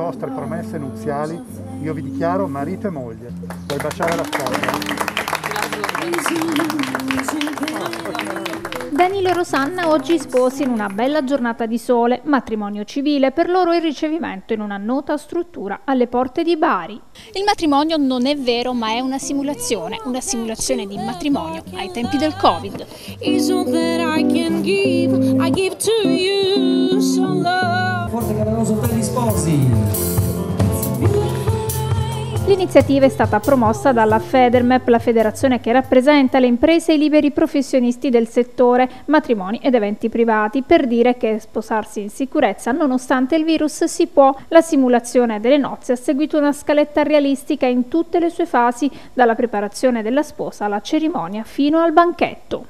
vostre promesse nuziali, io vi dichiaro marito e moglie. Puoi baciare la spalla. Danilo e Rosanna oggi sposi in una bella giornata di sole, matrimonio civile, per loro il ricevimento in una nota struttura alle porte di Bari. Il matrimonio non è vero ma è una simulazione, una simulazione di matrimonio ai tempi del Covid forte che avevamo su Tagli Sposi. L'iniziativa è stata promossa dalla Federmap, la federazione che rappresenta le imprese e i liberi professionisti del settore, matrimoni ed eventi privati, per dire che sposarsi in sicurezza nonostante il virus si può. La simulazione delle nozze ha seguito una scaletta realistica in tutte le sue fasi, dalla preparazione della sposa alla cerimonia fino al banchetto.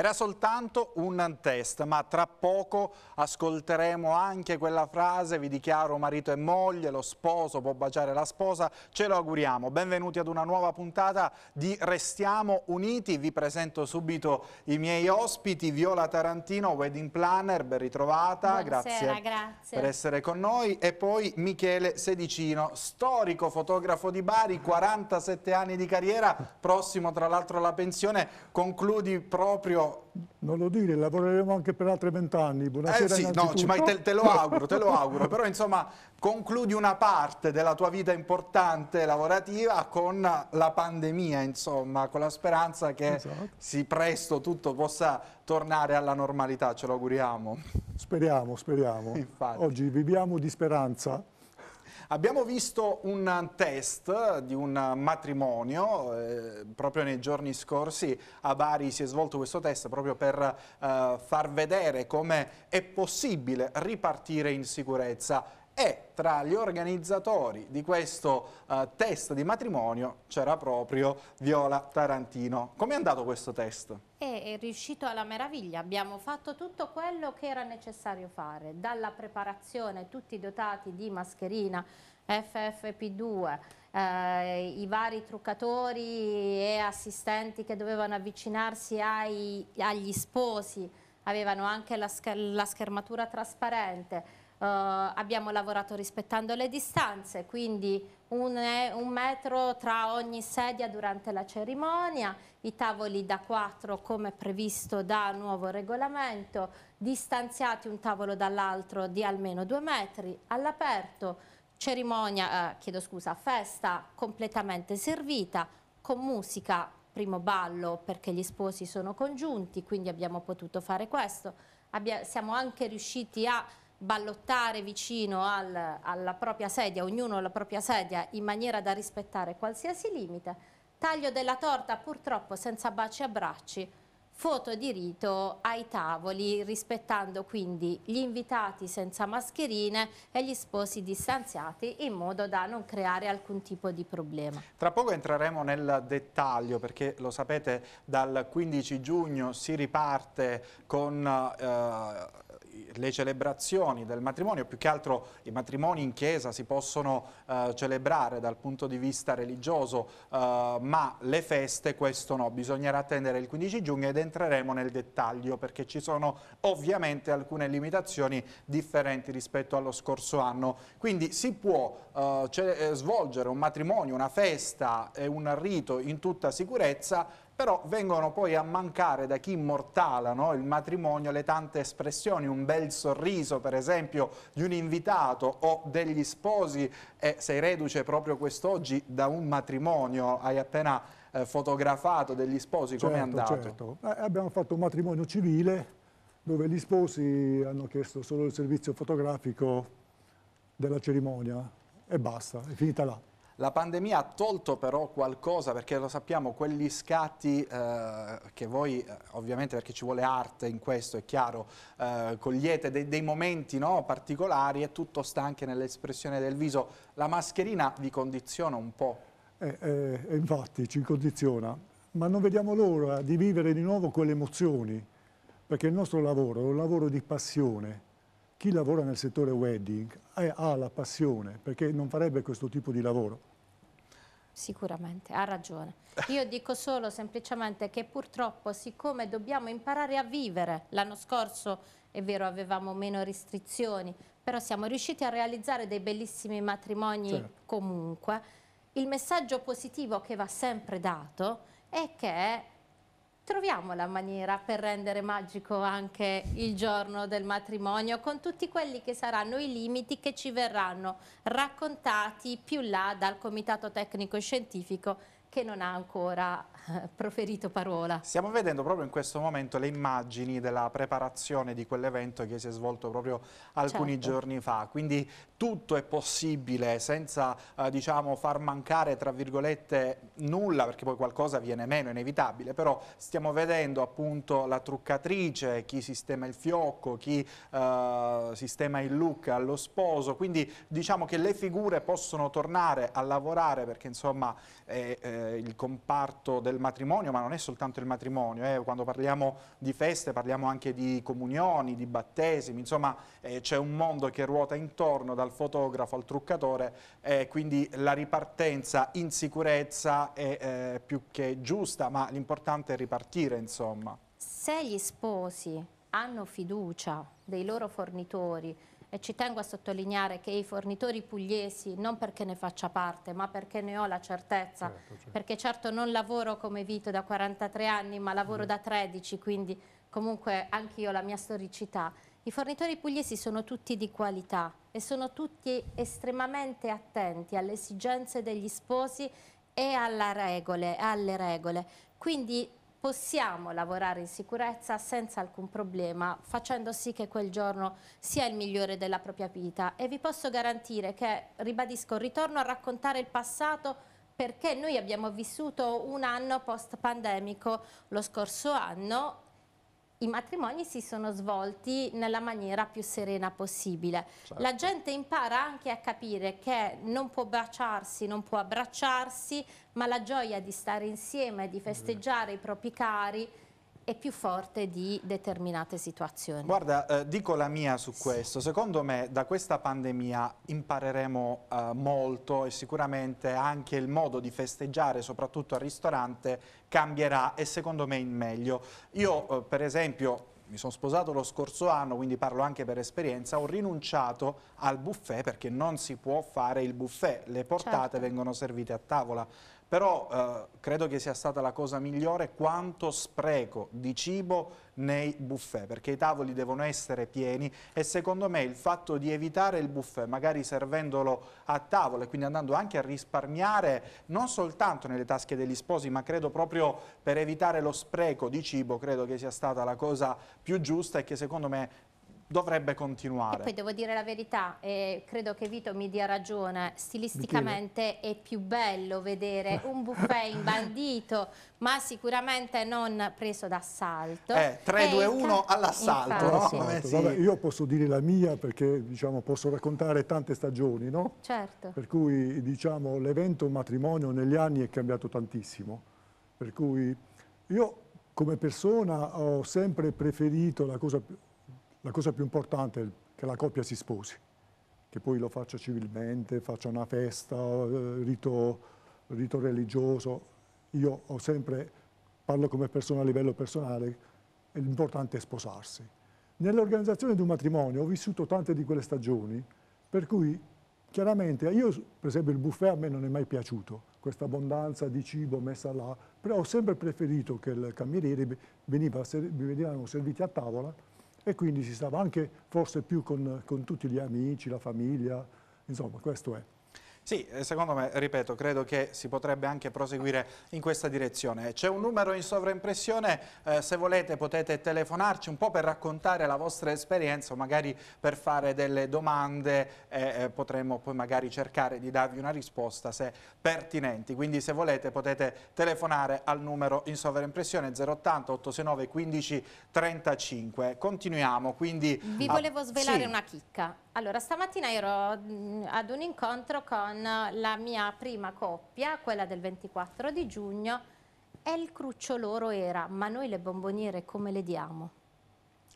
Era soltanto un test, ma tra poco ascolteremo anche quella frase, vi dichiaro marito e moglie, lo sposo può baciare la sposa, ce lo auguriamo. Benvenuti ad una nuova puntata di Restiamo Uniti, vi presento subito i miei ospiti, Viola Tarantino, wedding planner, ben ritrovata, Buonasera, grazie, grazie per essere con noi, e poi Michele Sedicino, storico fotografo di Bari, 47 anni di carriera, prossimo tra l'altro alla pensione, concludi proprio non lo dire, lavoreremo anche per altri vent'anni. Buonasera. Eh sì, no, te, te, lo auguro, te lo auguro. Però insomma, concludi una parte della tua vita importante lavorativa con la pandemia, insomma, con la speranza che esatto. si presto tutto possa tornare alla normalità, ce lo auguriamo. Speriamo, speriamo. Infatti. Oggi viviamo di speranza Abbiamo visto un test di un matrimonio, eh, proprio nei giorni scorsi a Bari si è svolto questo test proprio per eh, far vedere come è possibile ripartire in sicurezza e tra gli organizzatori di questo uh, test di matrimonio c'era proprio Viola Tarantino. Com'è andato questo test? È riuscito alla meraviglia, abbiamo fatto tutto quello che era necessario fare, dalla preparazione, tutti dotati di mascherina FFP2, eh, i vari truccatori e assistenti che dovevano avvicinarsi ai, agli sposi, avevano anche la, scher la schermatura trasparente, eh, abbiamo lavorato rispettando le distanze, quindi un, un, metro tra ogni sedia durante la cerimonia, i tavoli da quattro come previsto da nuovo regolamento, distanziati un tavolo dall'altro di almeno due metri, all'aperto, cerimonia, eh, chiedo scusa, festa completamente servita, con musica, primo ballo perché gli sposi sono congiunti, quindi abbiamo potuto fare questo. Abbia, siamo anche riusciti a ballottare vicino al, alla propria sedia, ognuno alla propria sedia, in maniera da rispettare qualsiasi limite. Taglio della torta purtroppo senza baci e abbracci, foto di rito ai tavoli, rispettando quindi gli invitati senza mascherine e gli sposi distanziati in modo da non creare alcun tipo di problema. Tra poco entreremo nel dettaglio perché lo sapete dal 15 giugno si riparte con... Eh, le celebrazioni del matrimonio, più che altro i matrimoni in chiesa si possono eh, celebrare dal punto di vista religioso, eh, ma le feste questo no, bisognerà attendere il 15 giugno ed entreremo nel dettaglio perché ci sono ovviamente alcune limitazioni differenti rispetto allo scorso anno, quindi si può eh, eh svolgere un matrimonio, una festa e un rito in tutta sicurezza però vengono poi a mancare da chi immortalano il matrimonio le tante espressioni, un bel sorriso per esempio di un invitato o degli sposi e sei reduce proprio quest'oggi da un matrimonio, hai appena eh, fotografato degli sposi, certo, come è andato? Certo. Eh, abbiamo fatto un matrimonio civile dove gli sposi hanno chiesto solo il servizio fotografico della cerimonia e basta, è finita là. La pandemia ha tolto però qualcosa perché lo sappiamo, quegli scatti eh, che voi eh, ovviamente perché ci vuole arte in questo è chiaro, eh, cogliete dei, dei momenti no, particolari e tutto sta anche nell'espressione del viso. La mascherina vi condiziona un po'? Eh, eh infatti ci condiziona, ma non vediamo l'ora di vivere di nuovo quelle emozioni perché il nostro lavoro è un lavoro di passione chi lavora nel settore wedding eh, ha la passione perché non farebbe questo tipo di lavoro. Sicuramente, ha ragione. Io dico solo semplicemente che purtroppo siccome dobbiamo imparare a vivere, l'anno scorso è vero avevamo meno restrizioni, però siamo riusciti a realizzare dei bellissimi matrimoni certo. comunque, il messaggio positivo che va sempre dato è che troviamo la maniera per rendere magico anche il giorno del matrimonio con tutti quelli che saranno i limiti che ci verranno raccontati più là dal Comitato Tecnico Scientifico che non ha ancora eh, proferito parola. Stiamo vedendo proprio in questo momento le immagini della preparazione di quell'evento che si è svolto proprio alcuni certo. giorni fa, quindi tutto è possibile senza eh, diciamo, far mancare tra virgolette nulla perché poi qualcosa viene meno, è inevitabile, però stiamo vedendo appunto la truccatrice, chi sistema il fiocco, chi eh, sistema il look allo sposo, quindi diciamo che le figure possono tornare a lavorare perché insomma... Eh, eh, il comparto del matrimonio, ma non è soltanto il matrimonio, eh, quando parliamo di feste parliamo anche di comunioni, di battesimi, insomma eh, c'è un mondo che ruota intorno dal fotografo al truccatore, e eh, quindi la ripartenza in sicurezza è eh, più che giusta, ma l'importante è ripartire insomma. Se gli sposi hanno fiducia dei loro fornitori, e ci tengo a sottolineare che i fornitori pugliesi non perché ne faccia parte ma perché ne ho la certezza, certo, certo. perché certo non lavoro come Vito da 43 anni ma lavoro mm. da 13 quindi comunque anche io la mia storicità. I fornitori pugliesi sono tutti di qualità e sono tutti estremamente attenti alle esigenze degli sposi e regole, alle regole. Quindi possiamo lavorare in sicurezza senza alcun problema, facendo sì che quel giorno sia il migliore della propria vita. E vi posso garantire che, ribadisco, ritorno a raccontare il passato perché noi abbiamo vissuto un anno post pandemico lo scorso anno i matrimoni si sono svolti nella maniera più serena possibile. Certo. La gente impara anche a capire che non può baciarsi, non può abbracciarsi, ma la gioia di stare insieme, di festeggiare mm. i propri cari è più forte di determinate situazioni. Guarda, eh, dico la mia su questo. Sì. Secondo me da questa pandemia impareremo eh, molto e sicuramente anche il modo di festeggiare, soprattutto al ristorante, cambierà e secondo me in meglio. Io eh, per esempio mi sono sposato lo scorso anno, quindi parlo anche per esperienza, ho rinunciato al buffet perché non si può fare il buffet, le portate certo. vengono servite a tavola però eh, credo che sia stata la cosa migliore quanto spreco di cibo nei buffet, perché i tavoli devono essere pieni e secondo me il fatto di evitare il buffet, magari servendolo a tavola e quindi andando anche a risparmiare non soltanto nelle tasche degli sposi, ma credo proprio per evitare lo spreco di cibo, credo che sia stata la cosa più giusta e che secondo me dovrebbe continuare. E poi devo dire la verità, eh, credo che Vito mi dia ragione, stilisticamente è più bello vedere un buffet imbandito, ma sicuramente non preso d'assalto. Eh, 3-2-1 all'assalto. No? Vabbè, sì. io posso dire la mia perché diciamo, posso raccontare tante stagioni, no? Certo. Per cui diciamo, l'evento matrimonio negli anni è cambiato tantissimo, per cui io come persona ho sempre preferito la cosa più la cosa più importante è che la coppia si sposi, che poi lo faccia civilmente, faccia una festa, eh, rito, rito religioso. Io ho sempre, parlo come persona a livello personale, l'importante è sposarsi. Nell'organizzazione di un matrimonio ho vissuto tante di quelle stagioni, per cui chiaramente io, per esempio, il buffet a me non è mai piaciuto, questa abbondanza di cibo messa là, però ho sempre preferito che il cameriere mi venivano serviti a tavola e quindi si stava anche forse più con, con tutti gli amici, la famiglia, insomma questo è. Sì, eh, secondo me, ripeto, credo che si potrebbe anche proseguire in questa direzione. C'è un numero in sovraimpressione, eh, se volete potete telefonarci un po' per raccontare la vostra esperienza o magari per fare delle domande e eh, potremmo poi magari cercare di darvi una risposta se pertinenti. Quindi se volete potete telefonare al numero in sovraimpressione 080 869 15 35. Continuiamo. Quindi, Vi volevo svelare sì. una chicca. Allora, stamattina ero mm, ad un incontro con la mia prima coppia, quella del 24 di giugno, e il cruccio loro era, ma noi le bomboniere come le diamo?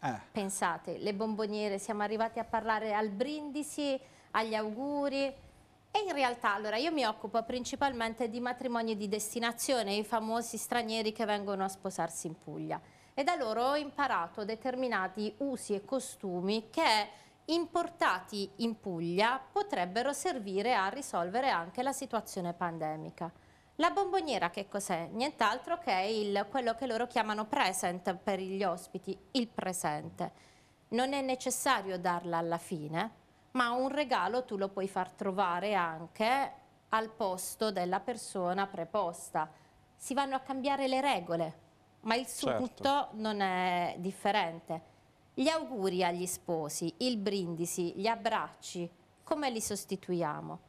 Eh. Pensate, le bomboniere, siamo arrivati a parlare al brindisi, agli auguri, e in realtà, allora, io mi occupo principalmente di matrimoni di destinazione, i famosi stranieri che vengono a sposarsi in Puglia, e da loro ho imparato determinati usi e costumi che importati in Puglia potrebbero servire a risolvere anche la situazione pandemica. La bomboniera che cos'è? Nient'altro che il, quello che loro chiamano present per gli ospiti, il presente. Non è necessario darla alla fine, ma un regalo tu lo puoi far trovare anche al posto della persona preposta. Si vanno a cambiare le regole, ma il certo. non è differente. Gli auguri agli sposi, il brindisi, gli abbracci, come li sostituiamo?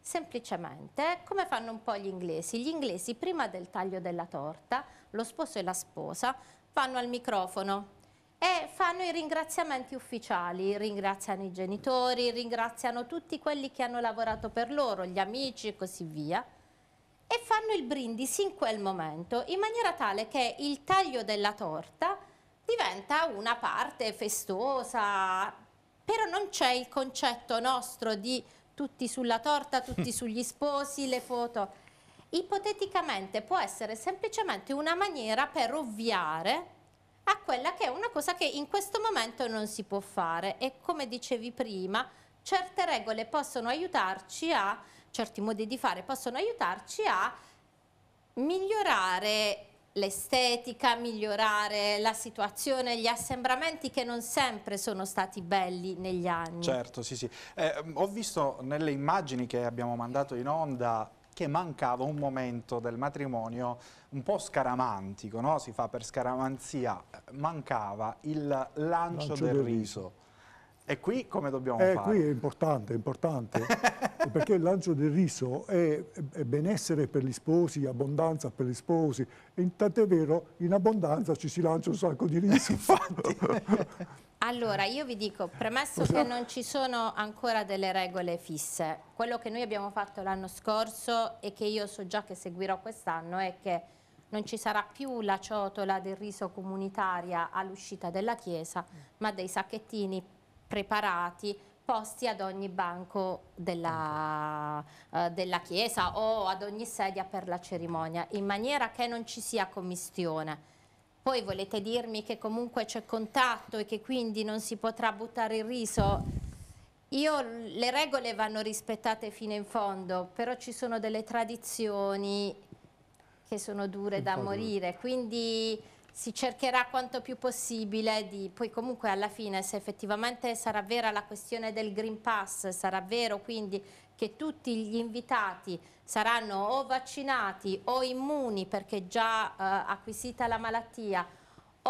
Semplicemente, eh, come fanno un po' gli inglesi? Gli inglesi prima del taglio della torta, lo sposo e la sposa vanno al microfono e fanno i ringraziamenti ufficiali, ringraziano i genitori, ringraziano tutti quelli che hanno lavorato per loro, gli amici e così via e fanno il brindisi in quel momento in maniera tale che il taglio della torta diventa una parte festosa, però non c'è il concetto nostro di tutti sulla torta, tutti sugli sposi, le foto. Ipoteticamente può essere semplicemente una maniera per ovviare a quella che è una cosa che in questo momento non si può fare e come dicevi prima, certe regole possono aiutarci a, certi modi di fare possono aiutarci a migliorare l'estetica, migliorare la situazione, gli assembramenti che non sempre sono stati belli negli anni. Certo, sì, sì. Eh, ho visto nelle immagini che abbiamo mandato in onda che mancava un momento del matrimonio un po' scaramantico, no? si fa per scaramanzia, mancava il lancio, lancio del, del riso. riso. E qui come dobbiamo eh, fare? Qui è importante, è importante, perché il lancio del riso è, è, benessere per gli sposi, abbondanza per gli sposi, Intanto è vero, in abbondanza ci si lancia un sacco di riso. Allora, io vi dico, premesso che non ci sono ancora delle regole fisse, quello che noi abbiamo fatto l'anno scorso e che io so già che seguirò quest'anno è che non ci sarà più la ciotola del riso comunitaria all'uscita della chiesa, ma dei sacchettini preparati posti ad ogni banco della, eh, della, chiesa o ad ogni sedia per la cerimonia, in maniera che non ci sia commistione. Poi volete dirmi che comunque c'è contatto e che quindi non si potrà buttare il riso? Io, le regole vanno rispettate fino in fondo, però ci sono delle tradizioni che sono dure da morire, quindi si cercherà quanto più possibile di, poi comunque alla fine se effettivamente sarà vera la questione del Green Pass, sarà vero quindi che tutti gli invitati saranno o vaccinati o immuni perché già eh, acquisita la malattia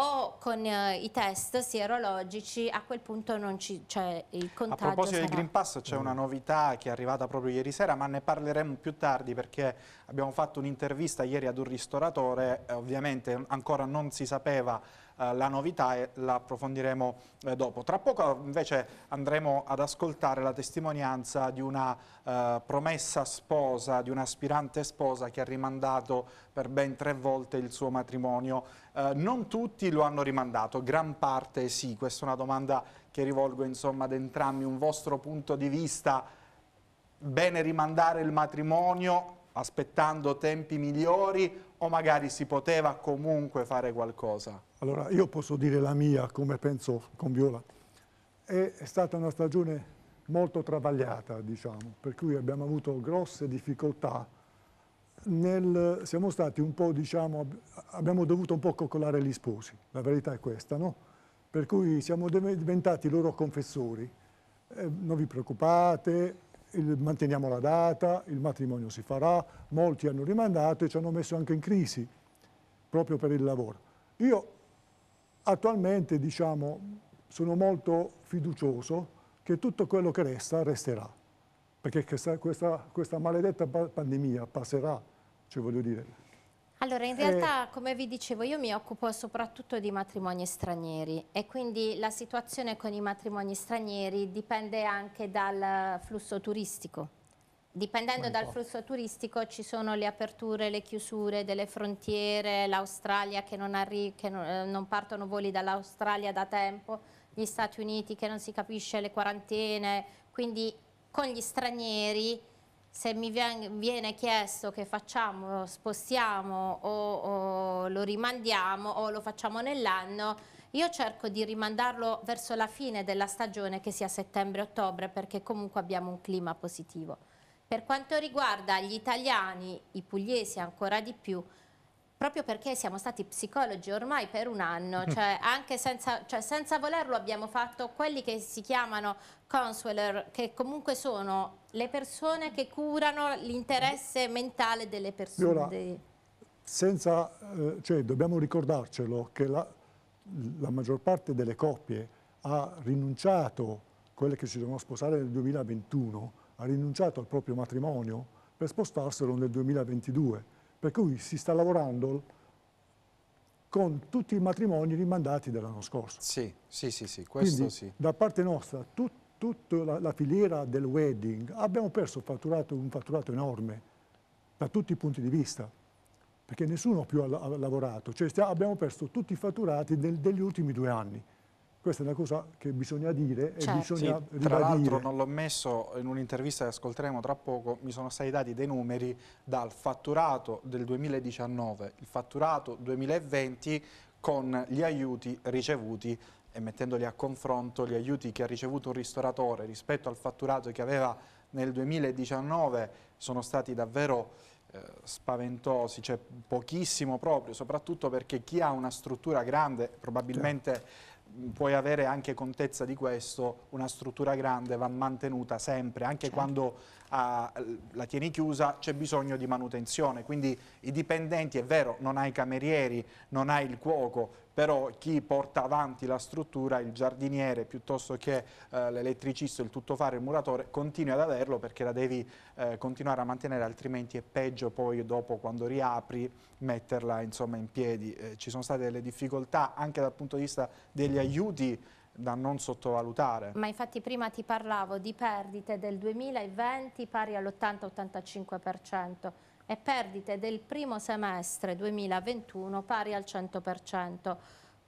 o con eh, i test sierologici, a quel punto non ci, cioè, il contagio A proposito sarà... del Green Pass c'è una novità che è arrivata proprio ieri sera, ma ne parleremo più tardi perché abbiamo fatto un'intervista ieri ad un ristoratore, eh, ovviamente ancora non si sapeva eh, la novità e la approfondiremo eh, dopo. Tra poco eh, invece andremo ad ascoltare la testimonianza di una promessa sposa, di un'aspirante sposa che ha rimandato per ben tre volte il suo matrimonio. non tutti lo hanno rimandato, gran parte sì, questa è una domanda che rivolgo insomma ad entrambi un vostro punto di vista bene rimandare il matrimonio aspettando tempi migliori o magari si poteva comunque fare qualcosa? Allora, io posso dire la mia, come penso con Viola. È stata una stagione molto travagliata, diciamo, per cui abbiamo avuto grosse difficoltà. Nel, siamo stati un po', diciamo, abbiamo dovuto un po' coccolare gli sposi, la verità è questa, no? Per cui siamo diventati loro confessori. Eh, non vi preoccupate, il, manteniamo la data, il matrimonio si farà, molti hanno rimandato e ci hanno messo anche in crisi proprio per il lavoro. Io attualmente diciamo, sono molto fiducioso che tutto quello che resta resterà, perché questa, questa, questa maledetta pandemia passerà, cioè voglio dire, allora, in eh. realtà, eh. come vi dicevo, io mi occupo soprattutto di matrimoni stranieri e quindi la situazione con i matrimoni stranieri dipende anche dal flusso turistico. Dipendendo dal flusso turistico ci sono le aperture, le chiusure delle frontiere, l'Australia che, non, che non, eh, non partono voli dall'Australia da tempo, gli Stati Uniti che non si capisce le quarantene, quindi con gli stranieri se mi viene chiesto che facciamo, spostiamo o, o lo rimandiamo o lo facciamo nell'anno, io cerco di rimandarlo verso la fine della stagione, che sia settembre-ottobre, perché comunque abbiamo un clima positivo. Per quanto riguarda gli italiani, i pugliesi ancora di più, proprio perché siamo stati psicologi ormai per un anno, cioè anche senza, cioè senza volerlo abbiamo fatto quelli che si chiamano counselor, che comunque sono le persone che curano l'interesse mentale delle persone. Ora, senza, eh, cioè, dobbiamo ricordarcelo che la, la maggior parte delle coppie ha rinunciato, quelle che si devono sposare nel 2021, ha rinunciato al proprio matrimonio per spostarselo nel 2022 per cui si sta lavorando con tutti i matrimoni rimandati dell'anno scorso. Sì, sì, sì, sì questo Quindi, sì. da parte nostra, tut, tutta la, la, filiera del wedding, abbiamo perso fatturato, un fatturato enorme da tutti i punti di vista, perché nessuno più ha, ha lavorato, cioè stiamo, abbiamo perso tutti i fatturati del, degli ultimi due anni. Questa è una cosa che bisogna dire certo. e bisogna sì, Tra l'altro non l'ho messo in un'intervista che ascolteremo tra poco, mi sono stati dati dei numeri dal fatturato del 2019, il fatturato 2020 con gli aiuti ricevuti e mettendoli a confronto gli aiuti che ha ricevuto un ristoratore rispetto al fatturato che aveva nel 2019 sono stati davvero eh, spaventosi, cioè pochissimo proprio, soprattutto perché chi ha una struttura grande probabilmente certo puoi avere anche contezza di questo, una struttura grande va mantenuta sempre, anche certo. quando ah, la tieni chiusa c'è bisogno di manutenzione, quindi i dipendenti, è vero, non hai camerieri, non hai il cuoco, però chi porta avanti la struttura, il giardiniere piuttosto che eh, l'elettricista, il tuttofare, il muratore, continui ad averlo perché la devi eh, continuare a mantenere altrimenti è peggio poi dopo quando riapri metterla insomma, in piedi. Eh, ci sono state delle difficoltà anche dal punto di vista degli aiuti da non sottovalutare. Ma infatti prima ti parlavo di perdite del 2020 pari all'80-85% e perdite del primo semestre 2021 pari al 100%,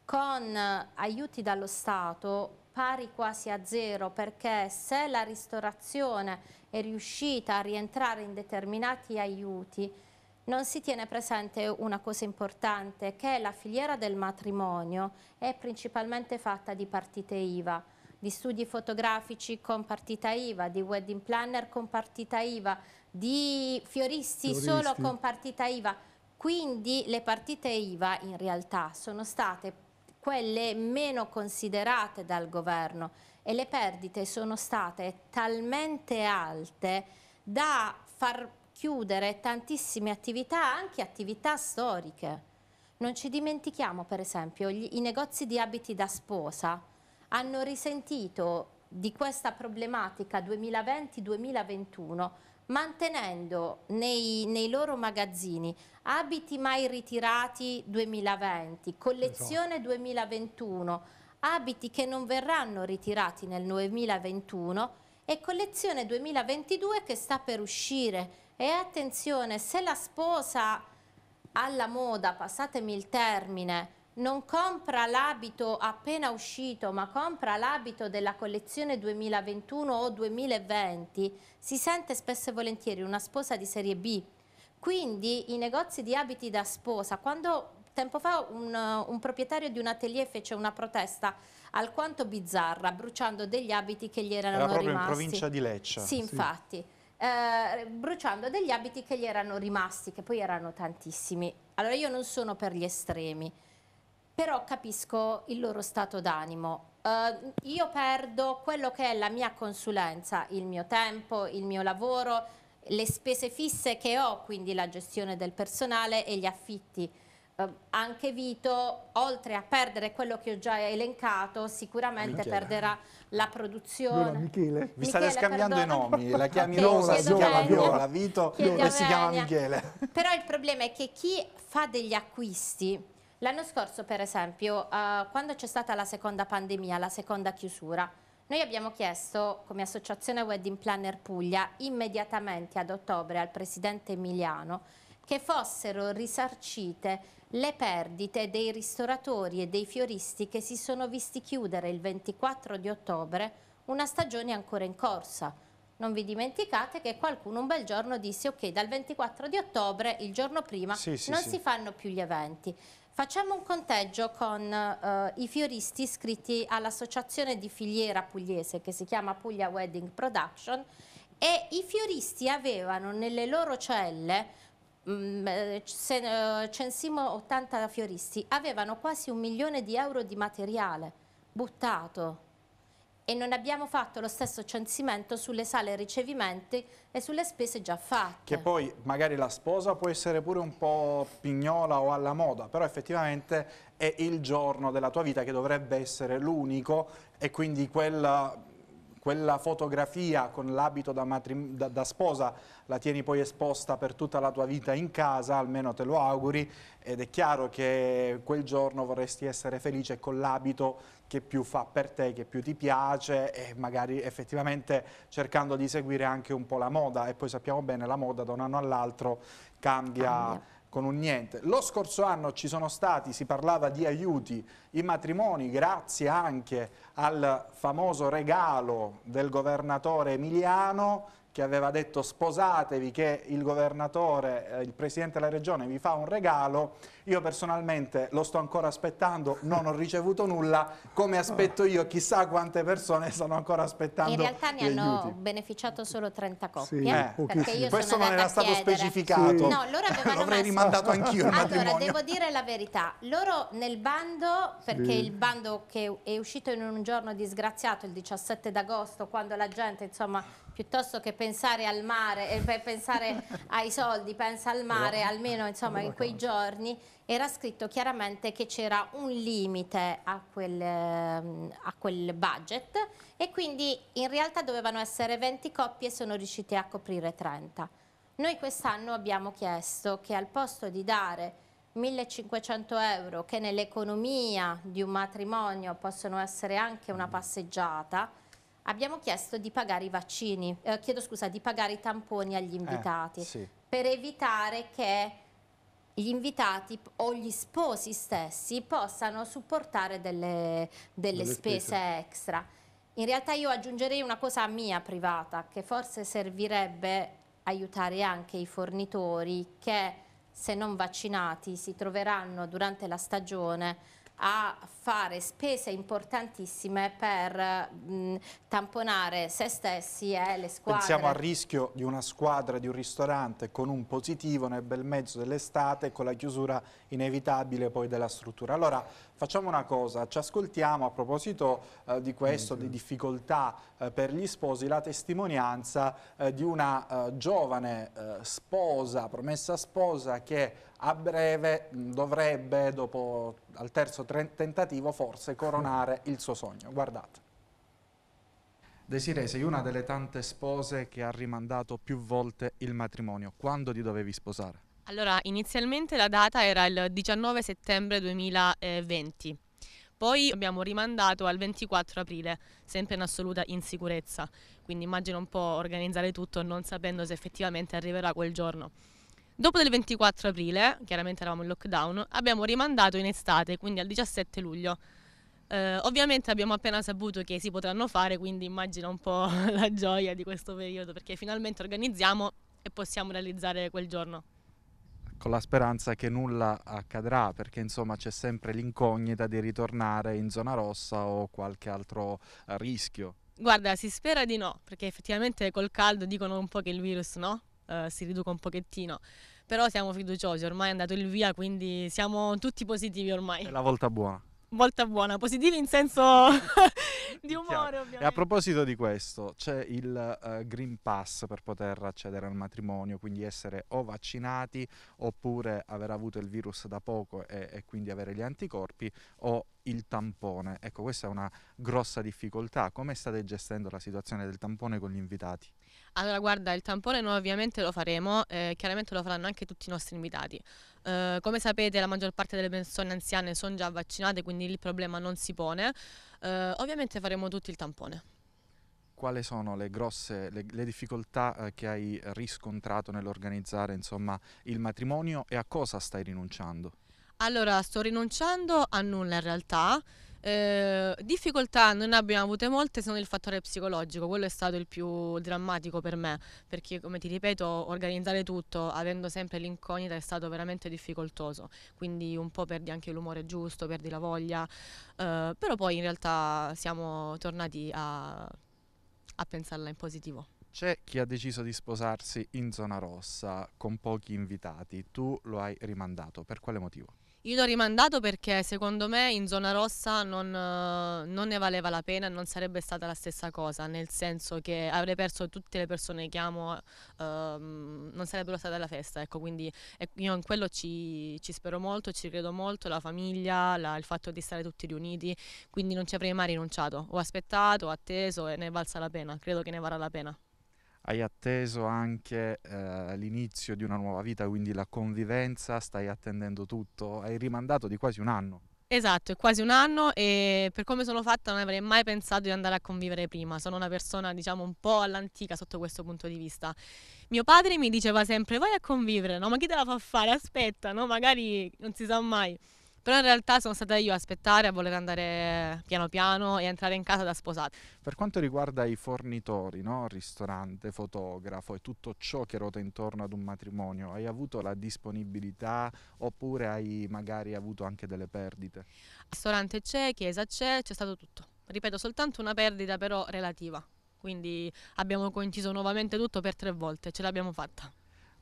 con eh, aiuti dallo Stato pari quasi a zero perché se la ristorazione è riuscita a rientrare in determinati aiuti non si tiene presente una cosa importante che la filiera del matrimonio è principalmente fatta di partite IVA, di studi fotografici con partita IVA, di wedding planner con partita IVA, di fioristi, fioristi solo con partita IVA. Quindi le partite IVA in realtà sono state quelle meno considerate dal governo e le perdite sono state talmente alte da far chiudere tantissime attività, anche attività storiche. Non ci dimentichiamo per esempio gli, i negozi di abiti da sposa hanno risentito di questa problematica 2020-2021 mantenendo nei, nei, loro magazzini abiti mai ritirati 2020, collezione 2021, esatto. abiti che non verranno ritirati nel 2021 e collezione 2022 che sta per uscire. E attenzione, se la sposa alla moda, passatemi il termine, non compra l'abito appena uscito ma compra l'abito della collezione 2021 o 2020 si sente spesso e volentieri una sposa di serie B quindi i negozi di abiti da sposa quando tempo fa un, un proprietario di un atelier fece una protesta alquanto bizzarra bruciando degli abiti che gli erano rimasti Era proprio rimasti in provincia di Leccia sì infatti Eh, bruciando degli abiti che gli erano rimasti che poi erano tantissimi allora io non sono per gli estremi però capisco il loro stato d'animo. Uh, io perdo quello che è la mia consulenza, il mio tempo, il mio lavoro, le spese fisse che ho, quindi la gestione del personale e gli affitti. Uh, anche Vito, oltre a perdere quello che ho già elencato, sicuramente Michele. perderà la produzione. Viola, Michele. Vi Michele, state scambiando perdona. i nomi, la chiami Rosa, si chiama Viola, Vito e si chiama Michele. Però il problema è che chi fa degli acquisti L'anno scorso, per esempio, eh, quando c'è stata la seconda pandemia, la seconda chiusura, noi abbiamo chiesto, come associazione Wedding Planner Puglia, immediatamente ad ottobre al presidente Emiliano che fossero risarcite le perdite dei ristoratori e dei fioristi che si sono visti chiudere il 24 di ottobre una stagione ancora in corsa. Non vi dimenticate che qualcuno un bel giorno disse ok dal 24 di ottobre, il giorno prima, sì, sì, non sì. si fanno più gli eventi. Facciamo un conteggio con eh, i fioristi iscritti all'associazione di filiera pugliese che si chiama Puglia Wedding Production e i fioristi avevano nelle loro celle mh, mm, eh, eh, censimo 80 fioristi avevano quasi un milione di euro di materiale buttato e non abbiamo fatto lo stesso censimento sulle sale ricevimenti e sulle spese già fatte. Che poi magari la sposa può essere pure un po' pignola o alla moda, però effettivamente è il giorno della tua vita che dovrebbe essere l'unico e quindi quella, quella fotografia con l'abito da, da, da sposa la tieni poi esposta per tutta la tua vita in casa, almeno te lo auguri, ed è chiaro che quel giorno vorresti essere felice con l'abito che più fa per te, che più ti piace e magari effettivamente cercando di seguire anche un po' la moda e poi sappiamo bene la moda da un anno all'altro cambia, cambia con un niente. Lo scorso anno ci sono stati, si parlava di aiuti in matrimoni grazie anche al famoso regalo del governatore Emiliano che aveva detto sposatevi che il governatore, eh, il presidente della regione vi fa un regalo, io personalmente lo sto ancora aspettando, non ho ricevuto nulla, come aspetto io chissà quante persone sono ancora aspettando. In realtà ne hanno aiuti. beneficiato solo 30 coppie, sì, eh, io questo non era stato specificato, sì. no, loro avevano l'avrei rimandato anch'io Allora, matrimonio. devo dire la verità, loro nel bando, perché sì. il bando che è uscito in un giorno disgraziato, il 17 d'agosto, quando la gente insomma piuttosto che pensare al mare e eh, pensare ai soldi, pensa al mare, almeno insomma, in quei giorni era scritto chiaramente che c'era un limite a quel, ehm, a quel, budget e quindi in realtà dovevano essere 20 coppie e sono riusciti a coprire 30. Noi quest'anno abbiamo chiesto che al posto di dare 1500 euro che nell'economia di un matrimonio possono essere anche una mm. passeggiata, abbiamo chiesto di pagare i vaccini, eh, chiedo scusa, di pagare i tamponi agli eh, invitati eh, sì. per evitare che gli invitati o gli sposi stessi possano supportare delle, delle, delle spese, spese extra. In realtà io aggiungerei una cosa mia privata che forse servirebbe aiutare anche i fornitori che se non vaccinati si troveranno durante la stagione a fare spese importantissime per mh, mm, tamponare se stessi e le squadre. Pensiamo al rischio di una squadra, di un ristorante con un positivo nel bel mezzo dell'estate con la chiusura inevitabile poi della struttura. Allora facciamo una cosa, ci ascoltiamo a proposito eh, di questo, mm -hmm. di difficoltà eh, per gli sposi, la testimonianza eh, di una eh, giovane eh, sposa, promessa sposa che a breve dovrebbe, dopo, al terzo tentativo, forse coronare il suo sogno. Guardate. Desiree, sei una delle tante spose che ha rimandato più volte il matrimonio. Quando ti dovevi sposare? Allora, inizialmente la data era il 19 settembre 2020. Poi abbiamo rimandato al 24 aprile, sempre in assoluta insicurezza. Quindi immagino un po' organizzare tutto non sapendo se effettivamente arriverà quel giorno. Dopo il 24 aprile, chiaramente eravamo in lockdown, abbiamo rimandato in estate, quindi al 17 luglio. Eh, ovviamente abbiamo appena saputo che si potranno fare, quindi immagino un po' la gioia di questo periodo, perché finalmente organizziamo e possiamo realizzare quel giorno. Con la speranza che nulla accadrà, perché insomma c'è sempre l'incognita di ritornare in zona rossa o qualche altro eh, rischio. Guarda, si spera di no, perché effettivamente col caldo dicono un po' che il virus no, eh, si riduca un pochettino. Però siamo fiduciosi, ormai è andato il via, quindi siamo tutti positivi ormai. È la volta buona. Volta buona, positivi in senso di umore ovviamente. E a proposito di questo, c'è il uh, Green Pass per poter accedere al matrimonio, quindi essere o vaccinati oppure aver avuto il virus da poco e, e quindi avere gli anticorpi o il tampone. Ecco, questa è una grossa difficoltà. Come state gestendo la situazione del tampone con gli invitati? Allora, guarda, il tampone noi ovviamente lo faremo, eh, chiaramente lo faranno anche tutti i nostri invitati. Eh, come sapete, la maggior parte delle persone anziane sono già vaccinate, quindi il problema non si pone. Eh, ovviamente faremo tutti il tampone. Quali sono le grosse le, le difficoltà eh, che hai riscontrato nell'organizzare insomma, il matrimonio e a cosa stai rinunciando? Allora, sto rinunciando a nulla in realtà. Eh, difficoltà non ne abbiamo avute molte se non il fattore psicologico, quello è stato il più drammatico per me, perché come ti ripeto organizzare tutto avendo sempre l'incognita è stato veramente difficoltoso, quindi un po' perdi anche l'umore giusto, perdi la voglia, eh, però poi in realtà siamo tornati a, a pensarla in positivo. C'è chi ha deciso di sposarsi in zona rossa con pochi invitati, tu lo hai rimandato, per quale motivo? Io l'ho rimandato perché secondo me in zona rossa non, eh, non, ne valeva la pena, non sarebbe stata la stessa cosa, nel senso che avrei perso tutte le persone che amo, ehm, non sarebbero state alla festa, ecco, quindi io in quello ci, ci spero molto, ci credo molto, la famiglia, la, il fatto di stare tutti riuniti, quindi non ci avrei mai rinunciato, ho aspettato, ho atteso e ne è valsa la pena, credo che ne varrà la pena hai atteso anche eh, l'inizio di una nuova vita, quindi la convivenza, stai attendendo tutto, hai rimandato di quasi un anno. Esatto, è quasi un anno e per come sono fatta non avrei mai pensato di andare a convivere prima, sono una persona diciamo un po' all'antica sotto questo punto di vista. Mio padre mi diceva sempre vai a convivere, no ma chi te la fa fare, aspetta, no magari non si sa mai. Però in realtà sono stata io a aspettare, a voler andare piano piano e entrare in casa da sposata. Per quanto riguarda i fornitori, no? ristorante, fotografo e tutto ciò che ruota intorno ad un matrimonio, hai avuto la disponibilità oppure hai magari avuto anche delle perdite? Ristorante c'è, chiesa c'è, c'è stato tutto. Ripeto, soltanto una perdita però relativa. Quindi abbiamo coinciso nuovamente tutto per tre volte, ce l'abbiamo fatta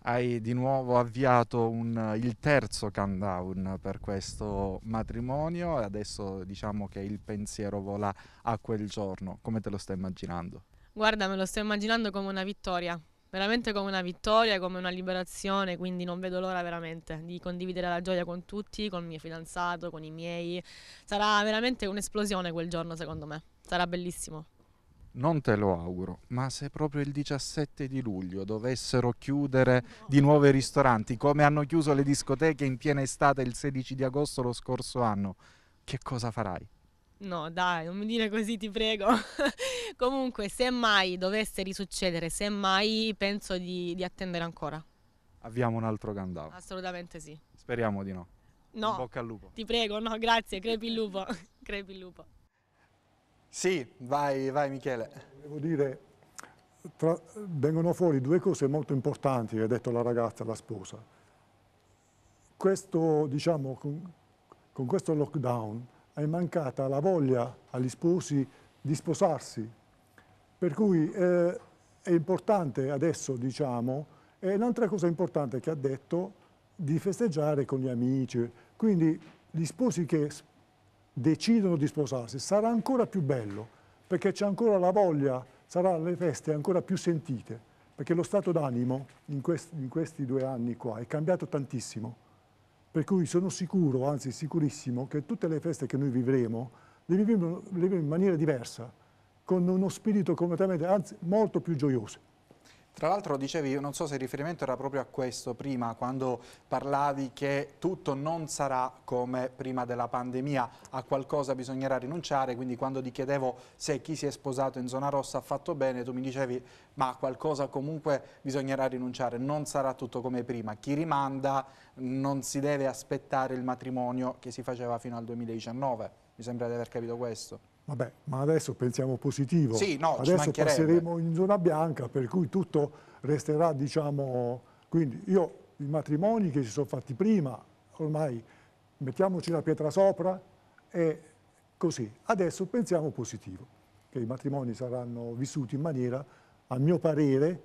hai di nuovo avviato un, il terzo countdown per questo matrimonio e adesso diciamo che il pensiero vola a quel giorno. Come te lo stai immaginando? Guarda, me lo sto immaginando come una vittoria, veramente come una vittoria, come una liberazione, quindi non vedo l'ora veramente di condividere la gioia con tutti, con il mio fidanzato, con i miei. Sarà veramente un'esplosione quel giorno secondo me, sarà bellissimo non te lo auguro, ma se proprio il 17 di luglio dovessero chiudere di nuovo i ristoranti, come hanno chiuso le discoteche in piena estate il 16 di agosto lo scorso anno, che cosa farai? No, dai, non mi dire così, ti prego. Comunque, se mai dovesse risuccedere, se mai penso di, di attendere ancora. Abbiamo un altro Gandao. Assolutamente sì. Speriamo di no. No. In bocca al lupo. Ti prego, no, grazie, crepi il lupo. crepi il lupo. Sì, vai, vai Michele. Volevo dire, tra, vengono fuori due cose molto importanti che ha detto la ragazza, la sposa. Questo, diciamo, con, con questo lockdown è mancata la voglia agli sposi di sposarsi, per cui eh, è importante adesso, diciamo, e l'altra cosa importante che ha detto, di festeggiare con gli amici. Quindi gli sposi che decidono di sposarsi, sarà ancora più bello, perché c'è ancora la voglia, saranno le feste ancora più sentite, perché lo stato d'animo in, quest in questi due anni qua è cambiato tantissimo. Per cui sono sicuro, anzi sicurissimo, che tutte le feste che noi vivremo le vivremo, le vivremo in maniera diversa, con uno spirito completamente, anzi molto più gioioso. Tra l'altro dicevi, non so se il riferimento era proprio a questo prima, quando parlavi che tutto non sarà come prima della pandemia, a qualcosa bisognerà rinunciare, quindi quando ti chiedevo se chi si è sposato in zona rossa ha fatto bene, tu mi dicevi ma a qualcosa comunque bisognerà rinunciare, non sarà tutto come prima, chi rimanda non si deve aspettare il matrimonio che si faceva fino al 2019, mi sembra di aver capito questo. Vabbè, ma adesso pensiamo positivo. Sì, no, adesso passeremo in zona bianca, per cui tutto resterà, diciamo... Quindi io, i matrimoni che si sono fatti prima, ormai mettiamoci la pietra sopra e così. Adesso pensiamo positivo, che i matrimoni saranno vissuti in maniera, a mio parere,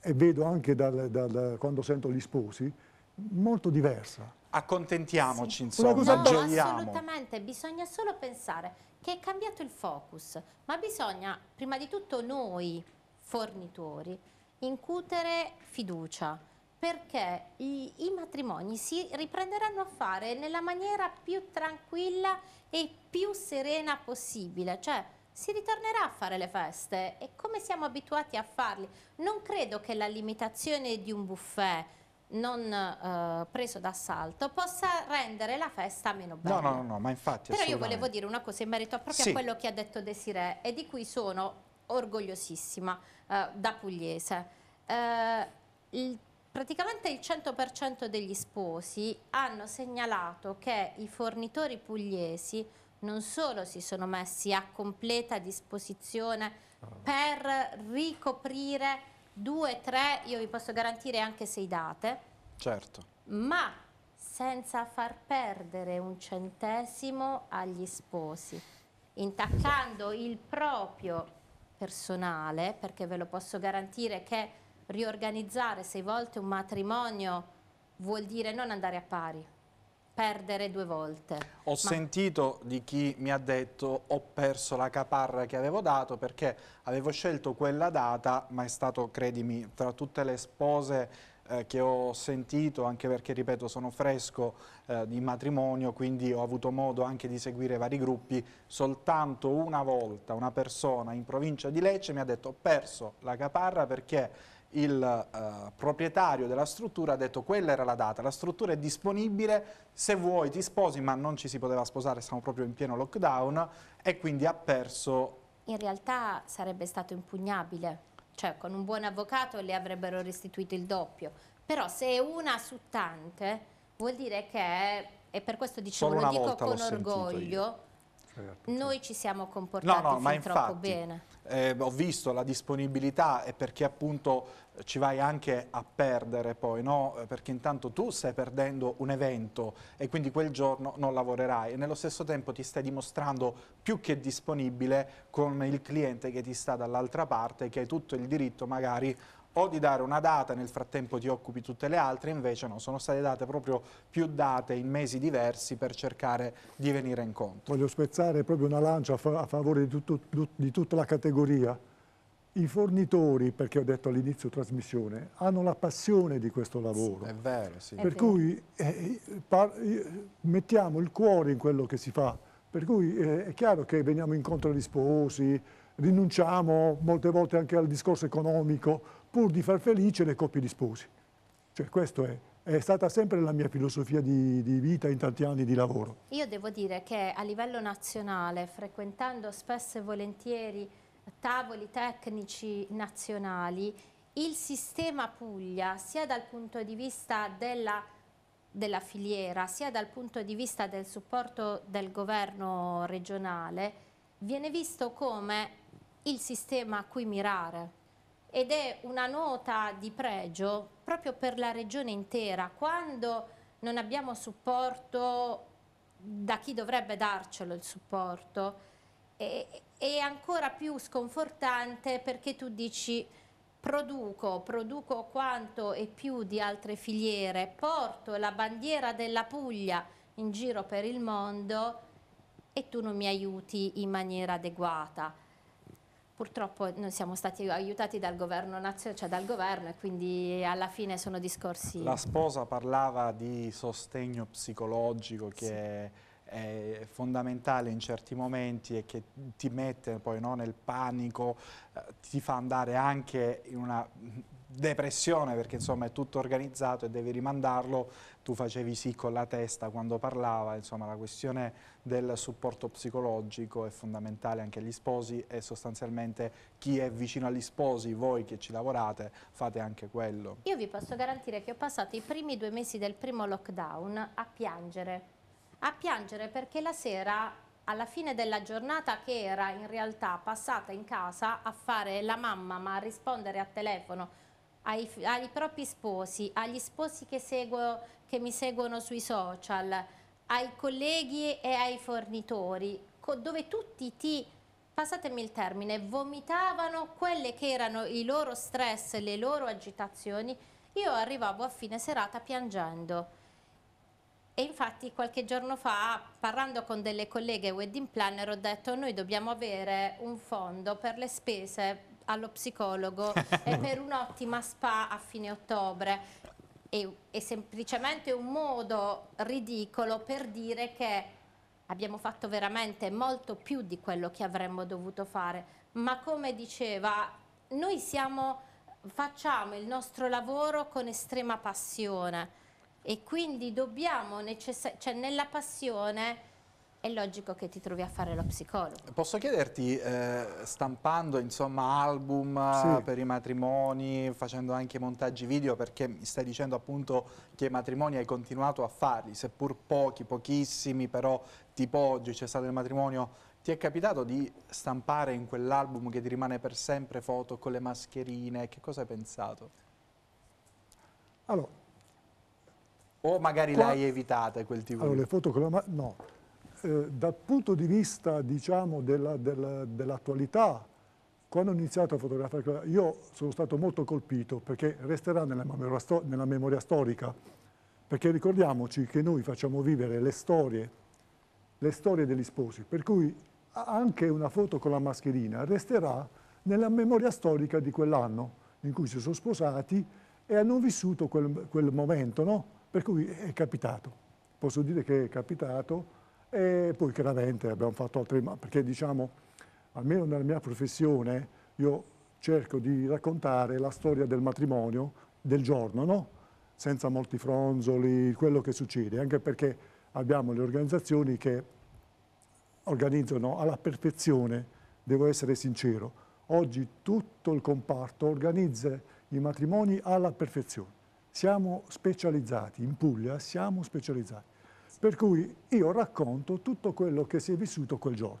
e vedo anche dal, dal, quando sento gli sposi, molto diversa. Accontentiamoci, sì. insomma, no, gioiamo. assolutamente, bisogna solo pensare che è cambiato il focus, ma bisogna prima di tutto noi fornitori incutere fiducia perché i, i matrimoni si riprenderanno a fare nella maniera più tranquilla e più serena possibile, cioè si ritornerà a fare le feste e come siamo abituati a farli. Non credo che la limitazione di un buffet non eh, preso d'assalto possa rendere la festa meno bella. No, no, no, no ma infatti Però io volevo dire una cosa in merito proprio sì. a quello che ha detto Desiree e di cui sono orgogliosissima eh, da pugliese. Eh, il, praticamente il 100% degli sposi hanno segnalato che i fornitori pugliesi non solo si sono messi a completa disposizione ah. per ricoprire due, tre, io vi posso garantire anche sei date. Certo. Ma senza far perdere un centesimo agli sposi, intaccando il proprio personale, perché ve lo posso garantire che riorganizzare sei volte un matrimonio vuol dire non andare a pari, perdere due volte. Ho Ma... sentito di chi mi ha detto ho perso la caparra che avevo dato perché avevo scelto quella data ma è stato, credimi, tra tutte le spose eh, che ho sentito, anche perché ripeto sono fresco eh, di matrimonio, quindi ho avuto modo anche di seguire vari gruppi, soltanto una volta una persona in provincia di Lecce mi ha detto ho perso la caparra perché il eh, proprietario della struttura ha detto quella era la data, la struttura è disponibile, se vuoi ti sposi, ma non ci si poteva sposare, siamo proprio in pieno lockdown e quindi ha perso... In realtà sarebbe stato impugnabile, cioè con un buon avvocato le avrebbero restituito il doppio, però se è una su tante vuol dire che, e per questo dicevo, lo dico con orgoglio, Certo, Noi ci siamo comportati no, no, fin troppo infatti, bene. Eh, ho visto la disponibilità e perché appunto eh, ci vai anche a perdere poi, no? Eh, perché intanto tu stai perdendo un evento e quindi quel giorno non lavorerai e nello stesso tempo ti stai dimostrando più che disponibile con il cliente che ti sta dall'altra parte che hai tutto il diritto magari o di dare una data, nel frattempo ti occupi tutte le altre, invece no, sono state date proprio più date in mesi diversi per cercare di venire incontro. Voglio spezzare proprio una lancia a, fa a favore di, tutto, di tutta la categoria. I fornitori, perché ho detto all'inizio trasmissione, hanno la passione di questo lavoro. Sì, è vero, sì. Per vero. cui eh, eh, mettiamo il cuore in quello che si fa. Per cui eh, è chiaro che veniamo incontro agli sposi, rinunciamo molte volte anche al discorso economico pur di far felice le coppie di sposi. Cioè questo è è stata sempre la mia filosofia di, di, vita in tanti anni di lavoro. Io devo dire che a livello nazionale, frequentando spesso e volentieri tavoli tecnici nazionali, il sistema Puglia, sia dal punto di vista della, della filiera, sia dal punto di vista del supporto del governo regionale, viene visto come il sistema a cui mirare ed è una nota di pregio proprio per la regione intera. Quando non abbiamo supporto da chi dovrebbe darcelo il supporto è, è ancora più sconfortante perché tu dici produco, produco quanto e più di altre filiere, porto la bandiera della Puglia in giro per il mondo e tu non mi aiuti in maniera adeguata. Purtroppo non siamo stati aiutati dal governo, nazionale, cioè dal governo e quindi alla fine sono discorsi... La sposa parlava di sostegno psicologico che sì. è fondamentale in certi momenti e che ti mette poi no, nel panico, eh, ti fa andare anche in una depressione perché insomma è tutto organizzato e devi rimandarlo, tu facevi sì con la testa quando parlava, insomma la questione del supporto psicologico è fondamentale anche agli sposi e sostanzialmente chi è vicino agli sposi, voi che ci lavorate, fate anche quello. Io vi posso garantire che ho passato i primi due mesi del primo lockdown a piangere, a piangere perché la sera alla fine della giornata che era in realtà passata in casa a fare la mamma ma a rispondere a telefono ai, ai propri sposi, agli sposi che, seguo, che mi seguono sui social, ai colleghi e ai fornitori, dove tutti ti, passatemi il termine, vomitavano quelle che erano i loro stress, le loro agitazioni, io arrivavo a fine serata piangendo. E infatti qualche giorno fa, parlando con delle colleghe wedding planner, ho detto noi dobbiamo avere un fondo per le spese allo psicologo e per un'ottima spa a fine ottobre. È, è semplicemente un modo ridicolo per dire che abbiamo fatto veramente molto più di quello che avremmo dovuto fare. Ma come diceva, noi siamo, facciamo il nostro lavoro con estrema passione e quindi dobbiamo, cioè nella passione è logico che ti trovi a fare lo psicologo. Posso chiederti, eh, stampando insomma, album sì. per i matrimoni, facendo anche montaggi video, perché mi stai dicendo appunto che i matrimoni hai continuato a farli, seppur pochi, pochissimi, però tipo oggi c'è stato il matrimonio ti è capitato di stampare in quell'album che ti rimane per sempre foto con le mascherine? Che cosa hai pensato? Allora, o magari qua... le hai evitate quel tipo? Allora, le foto con la mascherina, no. Eh, dal punto di vista diciamo, dell'attualità, dell quando ho iniziato a fotografare, io sono stato molto colpito perché resterà nella memoria, nella memoria storica, perché ricordiamoci che noi facciamo vivere le storie, le storie degli sposi, per cui anche una foto con la mascherina resterà nella memoria storica di quell'anno in cui si sono sposati e hanno vissuto quel, quel momento, no? per cui è capitato. Posso dire che è capitato e poi chiaramente abbiamo fatto altre altri, perché diciamo, almeno nella mia professione, io cerco di raccontare la storia del matrimonio del giorno, no? senza molti fronzoli, quello che succede, anche perché abbiamo le organizzazioni che organizzano alla perfezione, devo essere sincero, oggi tutto il comparto organizza i matrimoni alla perfezione. Siamo specializzati, in Puglia siamo specializzati. Per cui io racconto tutto quello che si è vissuto quel giorno,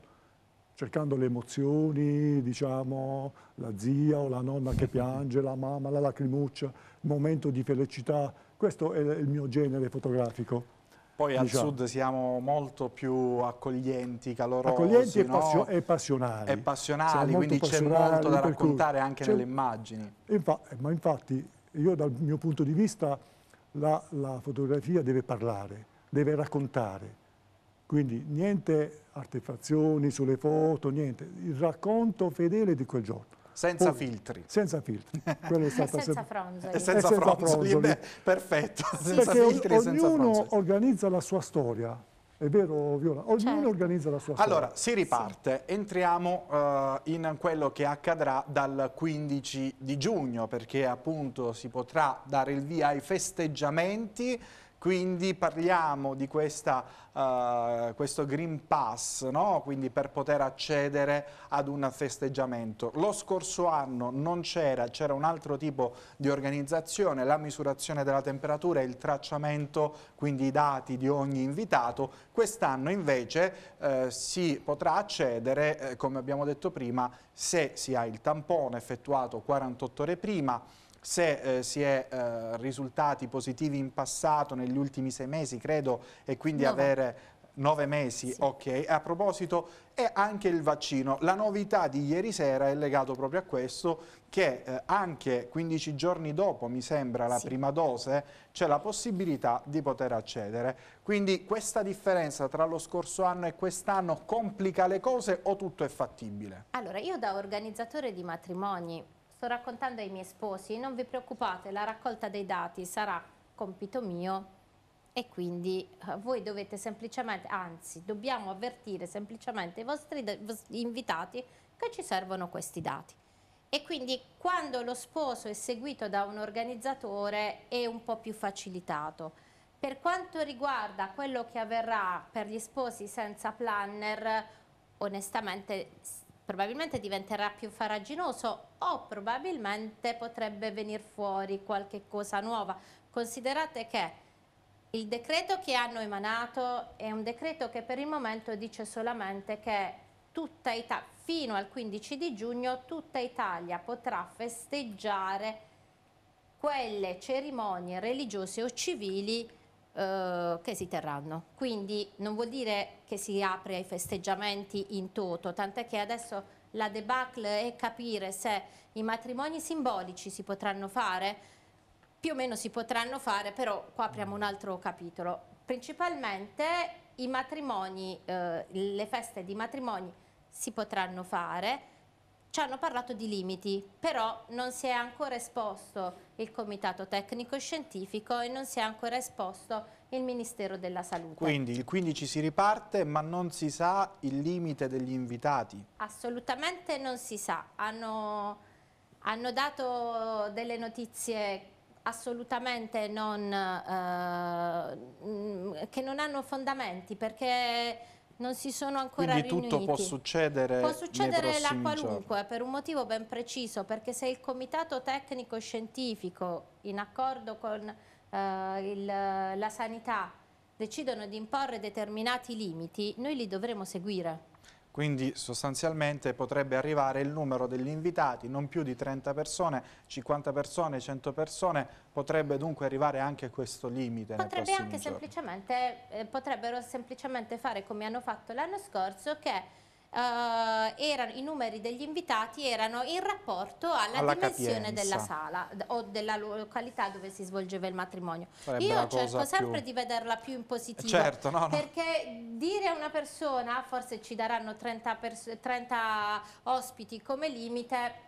cercando le emozioni, diciamo, la zia o la nonna che piange, la mamma, la lacrimuccia, il momento di felicità. Questo è il mio genere fotografico. Poi al diciamo. sud siamo molto più accoglienti, calorosi. Accoglienti no? e, passio e, passionali. E passionali, quindi c'è molto da raccontare anche nelle immagini. Infa ma infatti io dal mio punto di vista la, la fotografia deve parlare deve raccontare. Quindi niente artefazioni sulle foto, niente, il racconto fedele di quel giorno. Senza Poi, filtri. Senza filtri. Quello è stata senza fronzoli. E senza, senza fronzoli, beh, perfetto. Senza Perché filtri e senza fronzoli. Ognuno organizza la sua storia. È vero Viola? Ognuno certo. organizza la sua storia. Allora, si riparte. Sì. Entriamo uh, in quello che accadrà dal 15 di giugno perché appunto si potrà dare il via ai festeggiamenti quindi parliamo di questa, uh, questo Green Pass, no? quindi per poter accedere ad un festeggiamento. Lo scorso anno non c'era, c'era un altro tipo di organizzazione, la misurazione della temperatura e il tracciamento, quindi i dati di ogni invitato. Quest'anno invece uh, si potrà accedere, eh, come abbiamo detto prima, se si ha il tampone effettuato 48 ore prima, se eh, si è eh, risultati positivi in passato, negli ultimi sei mesi credo, e quindi no. avere nove mesi, sì. ok. A proposito, è anche il vaccino. La novità di ieri sera è legata proprio a questo, che eh, anche 15 giorni dopo, mi sembra, la sì. prima dose, c'è la possibilità di poter accedere. Quindi questa differenza tra lo scorso anno e quest'anno complica le cose o tutto è fattibile? Allora, io da organizzatore di matrimoni sto raccontando ai miei sposi, non vi preoccupate, la raccolta dei dati sarà compito mio e quindi eh, voi dovete semplicemente, anzi dobbiamo avvertire semplicemente i vostri invitati che ci servono questi dati. E quindi quando lo sposo è seguito da un organizzatore è un po' più facilitato. Per quanto riguarda quello che avverrà per gli sposi senza planner, onestamente probabilmente diventerà più faraginoso o probabilmente potrebbe venire fuori qualche cosa nuova. Considerate che il decreto che hanno emanato è un decreto che per il momento dice solamente che tutta Italia, fino al 15 di giugno tutta Italia potrà festeggiare quelle cerimonie religiose o civili eh, che si terranno. Quindi non vuol dire che si apre ai festeggiamenti in toto, tant'è che adesso la debacle è capire se i matrimoni simbolici si potranno fare, più o meno si potranno fare, però qua apriamo un altro capitolo. Principalmente i matrimoni, eh, le feste di matrimoni si potranno fare, ci hanno parlato di limiti, però non si è ancora esposto il Comitato Tecnico Scientifico e non si è ancora esposto il Ministero della Salute. Quindi il 15 si riparte ma non si sa il limite degli invitati? Assolutamente non si sa, hanno, hanno dato delle notizie assolutamente non, eh, mm, che non hanno fondamenti perché non si sono ancora Quindi riuniti. tutto può succedere Può succedere la qualunque, giorni. per un motivo ben preciso, perché se il comitato tecnico scientifico, in accordo con eh, il, la sanità, decidono di imporre determinati limiti, noi li dovremo seguire quindi sostanzialmente potrebbe arrivare il numero degli invitati, non più di 30 persone, 50 persone, 100 persone, potrebbe dunque arrivare anche questo limite. Potrebbe anche semplicemente, eh, potrebbero semplicemente fare come hanno fatto l'anno scorso che eh, erano, i numeri degli invitati erano in rapporto alla, alla dimensione capienza. della sala o della località dove si svolgeva il matrimonio. Sarebbe Io cerco sempre più... di vederla più in positivo, certo, no, no. perché dire a una persona, forse ci daranno 30, 30 ospiti come limite,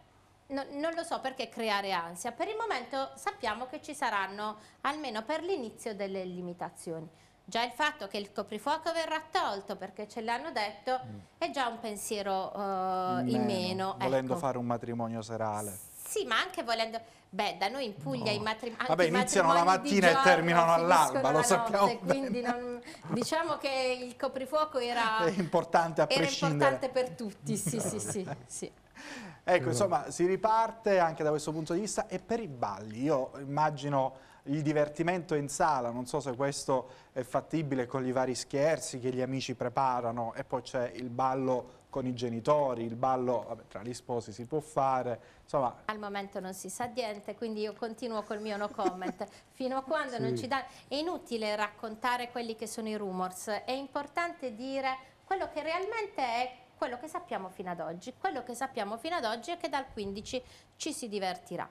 No, non lo so perché creare ansia, per il momento sappiamo che ci saranno almeno per l'inizio delle limitazioni. Già il fatto che il coprifuoco verrà tolto perché ce l'hanno detto mm. è già un pensiero uh, in meno. Volendo ecco. fare un matrimonio serale. Sì, ma anche volendo... Beh, da noi in Puglia no. i matrimoni... Vabbè, iniziano la mattina e terminano all'alba, lo sappiamo notte, Quindi non, diciamo che il coprifuoco era... È importante a era prescindere. importante per tutti, sì, sì, sì. sì. Ecco, insomma, si riparte anche da questo punto di vista. E per i balli, io immagino il divertimento in sala, non so se questo è fattibile con i vari scherzi che gli amici preparano e poi c'è il ballo con i genitori, il ballo vabbè, tra gli sposi si può fare, insomma... Al momento non si sa niente, quindi io continuo col mio no comment, fino a quando sì. non ci dà... È inutile raccontare quelli che sono i rumors, è importante dire quello che realmente è quello che sappiamo fino ad oggi, quello che sappiamo fino ad oggi è che dal 15 ci si divertirà.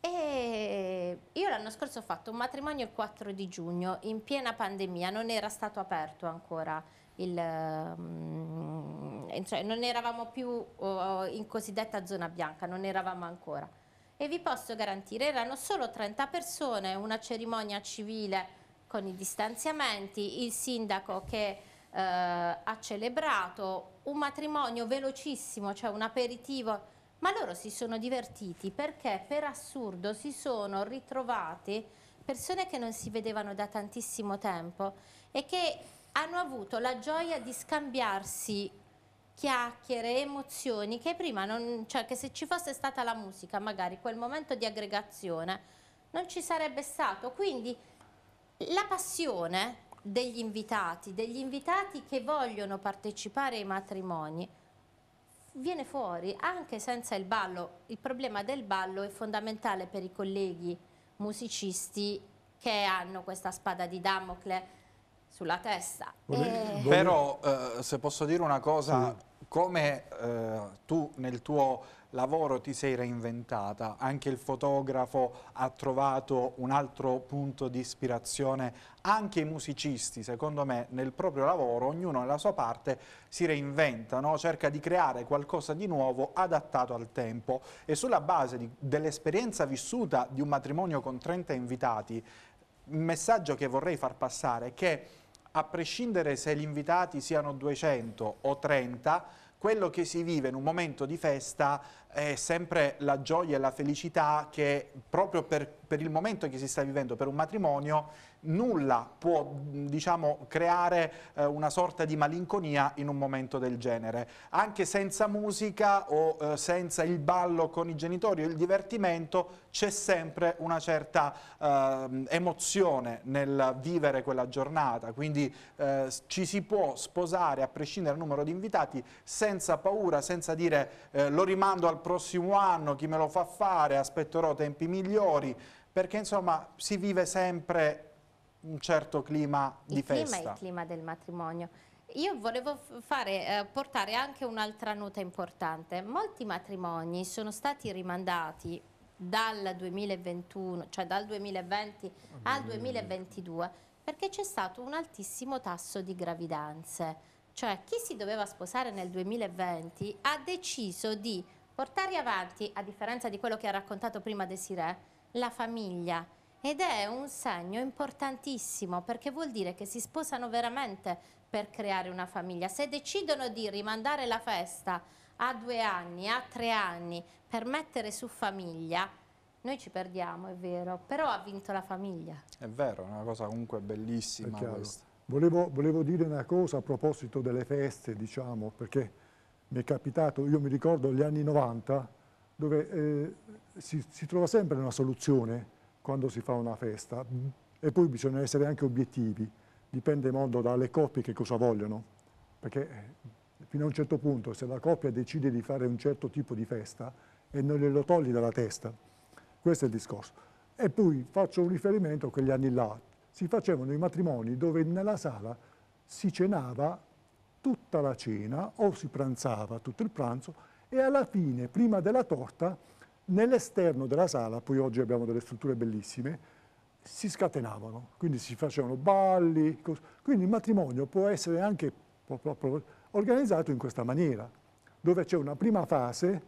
E io l'anno scorso ho fatto un matrimonio il 4 di giugno, in piena pandemia, non era stato aperto ancora il, um, cioè non eravamo più uh, in cosiddetta zona bianca, non eravamo ancora. E vi posso garantire, erano solo 30 persone, una cerimonia civile con i distanziamenti, il sindaco che uh, ha celebrato, un matrimonio velocissimo, cioè un aperitivo ma loro si sono divertiti perché per assurdo si sono ritrovati persone che non si vedevano da tantissimo tempo e che hanno avuto la gioia di scambiarsi chiacchiere, emozioni che prima non, cioè che se ci fosse stata la musica, magari quel momento di aggregazione non ci sarebbe stato. Quindi la passione degli invitati, degli invitati che vogliono partecipare ai matrimoni viene fuori anche senza il ballo. Il problema del ballo è fondamentale per i colleghi musicisti che hanno questa spada di Damocle sulla testa. E... Eh. Però eh, se posso dire una cosa, sì come eh, tu nel tuo lavoro ti sei reinventata, anche il fotografo ha trovato un altro punto di ispirazione, anche i musicisti secondo me nel proprio lavoro, ognuno nella sua parte si reinventa, no? cerca di creare qualcosa di nuovo adattato al tempo e sulla base dell'esperienza vissuta di un matrimonio con 30 invitati, il messaggio che vorrei far passare è che a prescindere se gli invitati siano 200 o 30, quello che si vive in un momento di festa è sempre la gioia e la felicità che proprio per, per, il momento che si sta vivendo per un matrimonio nulla può diciamo, creare eh, una sorta di malinconia in un momento del genere. Anche senza musica o eh, senza il ballo con i genitori o il divertimento c'è sempre una certa eh, emozione nel vivere quella giornata, quindi eh, ci si può sposare a prescindere dal numero di invitati senza paura, senza dire eh, lo rimando al prossimo anno, chi me lo fa fare, aspetterò tempi migliori, perché insomma si vive sempre un certo clima di il festa. Il clima è il clima del matrimonio. Io volevo fare, eh, portare anche un'altra nota importante. Molti matrimoni sono stati rimandati dal 2021, cioè dal 2020 oh, al 2022, perché c'è stato un altissimo tasso di gravidanze. Cioè chi si doveva sposare nel 2020 ha deciso di portare avanti, a differenza di quello che ha raccontato prima Desiree, la famiglia. Ed è un segno importantissimo perché vuol dire che si sposano veramente per creare una famiglia. Se decidono di rimandare la festa a due anni, a tre anni, per mettere su famiglia, noi ci perdiamo, è vero, però ha vinto la famiglia. È vero, è una cosa comunque bellissima questa. Volevo, volevo dire una cosa a proposito delle feste, diciamo, perché mi è capitato, io mi ricordo gli anni 90, dove eh, si, si, trova sempre una soluzione quando si fa una festa e poi bisogna essere anche obiettivi, dipende molto dalle coppie che cosa vogliono, perché eh, fino a un certo punto se la coppia decide di fare un certo tipo di festa e non glielo togli dalla testa, questo è il discorso. E poi faccio un riferimento a quegli anni là, si facevano i matrimoni dove nella sala si cenava tutta la cena o si pranzava tutto il pranzo e alla fine, prima della torta, nell'esterno della sala, poi oggi abbiamo delle strutture bellissime, si scatenavano, quindi si facevano balli, quindi il matrimonio può essere anche organizzato in questa maniera, dove c'è una prima fase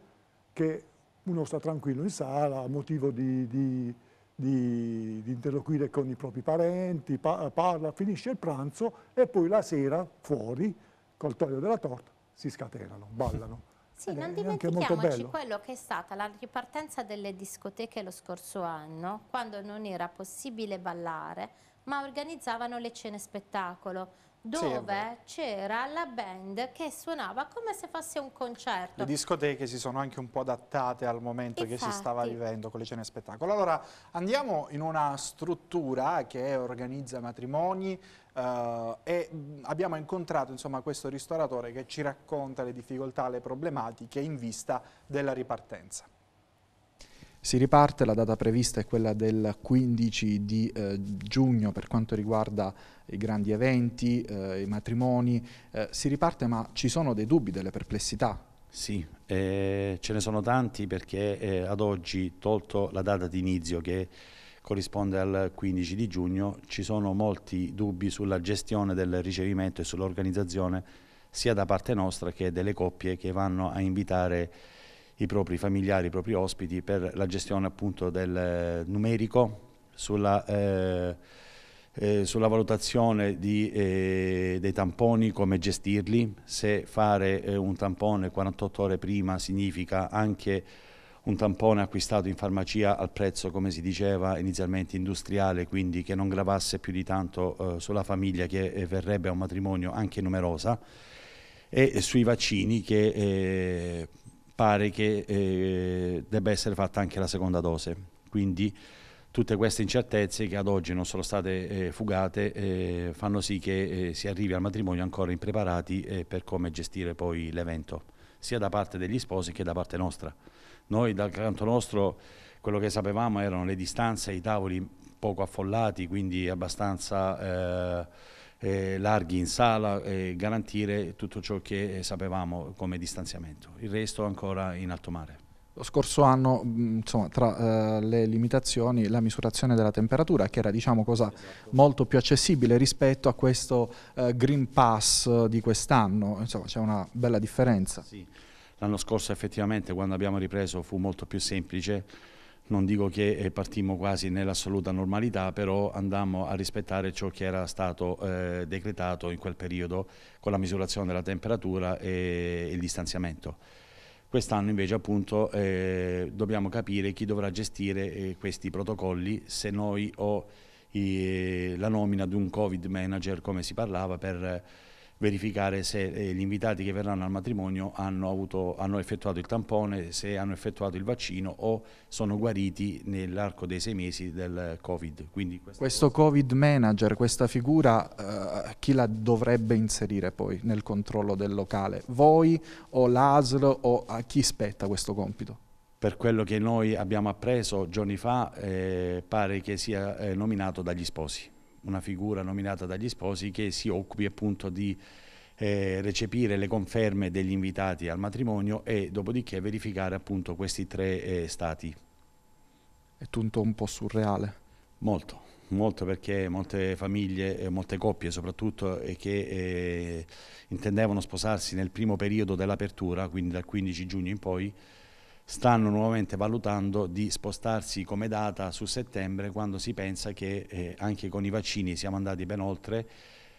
che uno sta tranquillo in sala ha motivo di, di, di, di interloquire con i propri parenti, parla, finisce il pranzo e poi la sera fuori col toglio della torta, si scatenano, ballano. Sì, non dimentichiamoci quello che è stata la ripartenza delle discoteche lo scorso anno, quando non era possibile ballare, ma organizzavano le cene spettacolo dove sì, c'era la band che suonava come se fosse un concerto. Le discoteche si sono anche un po' adattate al momento Infatti. che si stava vivendo con le cene spettacolo. Allora andiamo in una struttura che organizza matrimoni, Uh, e abbiamo incontrato insomma, questo ristoratore che ci racconta le difficoltà, le problematiche in vista della ripartenza. Si riparte, la data prevista è quella del 15 di eh, giugno per quanto riguarda i grandi eventi, eh, i matrimoni, eh, si riparte ma ci sono dei dubbi, delle perplessità? Sì, eh, ce ne sono tanti perché eh, ad oggi, tolto la data di inizio che è corrisponde al 15 di giugno, ci sono molti dubbi sulla gestione del ricevimento e sull'organizzazione sia da parte nostra che delle coppie che vanno a invitare i propri familiari, i propri ospiti per la gestione appunto del numerico, sulla, eh, eh, sulla valutazione di, eh, dei tamponi, come gestirli, se fare eh, un tampone 48 ore prima significa anche un tampone acquistato in farmacia al prezzo, come si diceva, inizialmente industriale, quindi che non gravasse più di tanto eh, sulla famiglia che eh, verrebbe a un matrimonio anche numerosa, e sui vaccini che eh, pare che eh, debba essere fatta anche la seconda dose. Quindi tutte queste incertezze che ad oggi non sono state eh, fugate eh, fanno sì che eh, si arrivi al matrimonio ancora impreparati eh, per come gestire poi l'evento, sia da parte degli sposi che da parte nostra. Noi dal canto nostro quello che sapevamo erano le distanze, i tavoli poco affollati, quindi abbastanza... Eh, eh, larghi in sala e eh, garantire tutto ciò che eh, sapevamo come distanziamento. Il resto ancora in alto mare. Lo scorso anno, mm, insomma, tra eh, le limitazioni, la misurazione della temperatura, che era diciamo, cosa esatto. molto più accessibile rispetto a questo eh, Green Pass di quest'anno, insomma c'è una bella differenza. Sì. L'anno scorso effettivamente quando abbiamo ripreso fu molto più semplice, non dico che eh, partimmo quasi nell'assoluta normalità, però andammo a rispettare ciò che era stato eh, decretato in quel periodo con la misurazione della temperatura e il distanziamento. Quest'anno invece appunto eh, dobbiamo capire chi dovrà gestire eh, questi protocolli se noi ho la nomina di un Covid manager come si parlava per verificare se eh, gli invitati che verranno al matrimonio hanno, avuto, hanno, effettuato il tampone, se hanno effettuato il vaccino o sono guariti nell'arco dei sei mesi del Covid. Questo cosa... Covid manager, questa figura, eh, chi la dovrebbe inserire poi nel controllo del locale? Voi o l'ASL o a chi spetta questo compito? per quello che noi abbiamo appreso giorni fa, eh, pare che sia eh, nominato dagli sposi una figura nominata dagli sposi che si occupi appunto di eh, recepire le conferme degli invitati al matrimonio e dopodiché verificare appunto questi tre eh, stati. È tutto un po' surreale. Molto, molto perché molte famiglie, eh, molte coppie soprattutto eh, che eh, intendevano sposarsi nel primo periodo dell'apertura, quindi dal 15 giugno in poi, stanno nuovamente valutando di spostarsi come data su settembre quando si pensa che eh, anche con i vaccini siamo andati ben oltre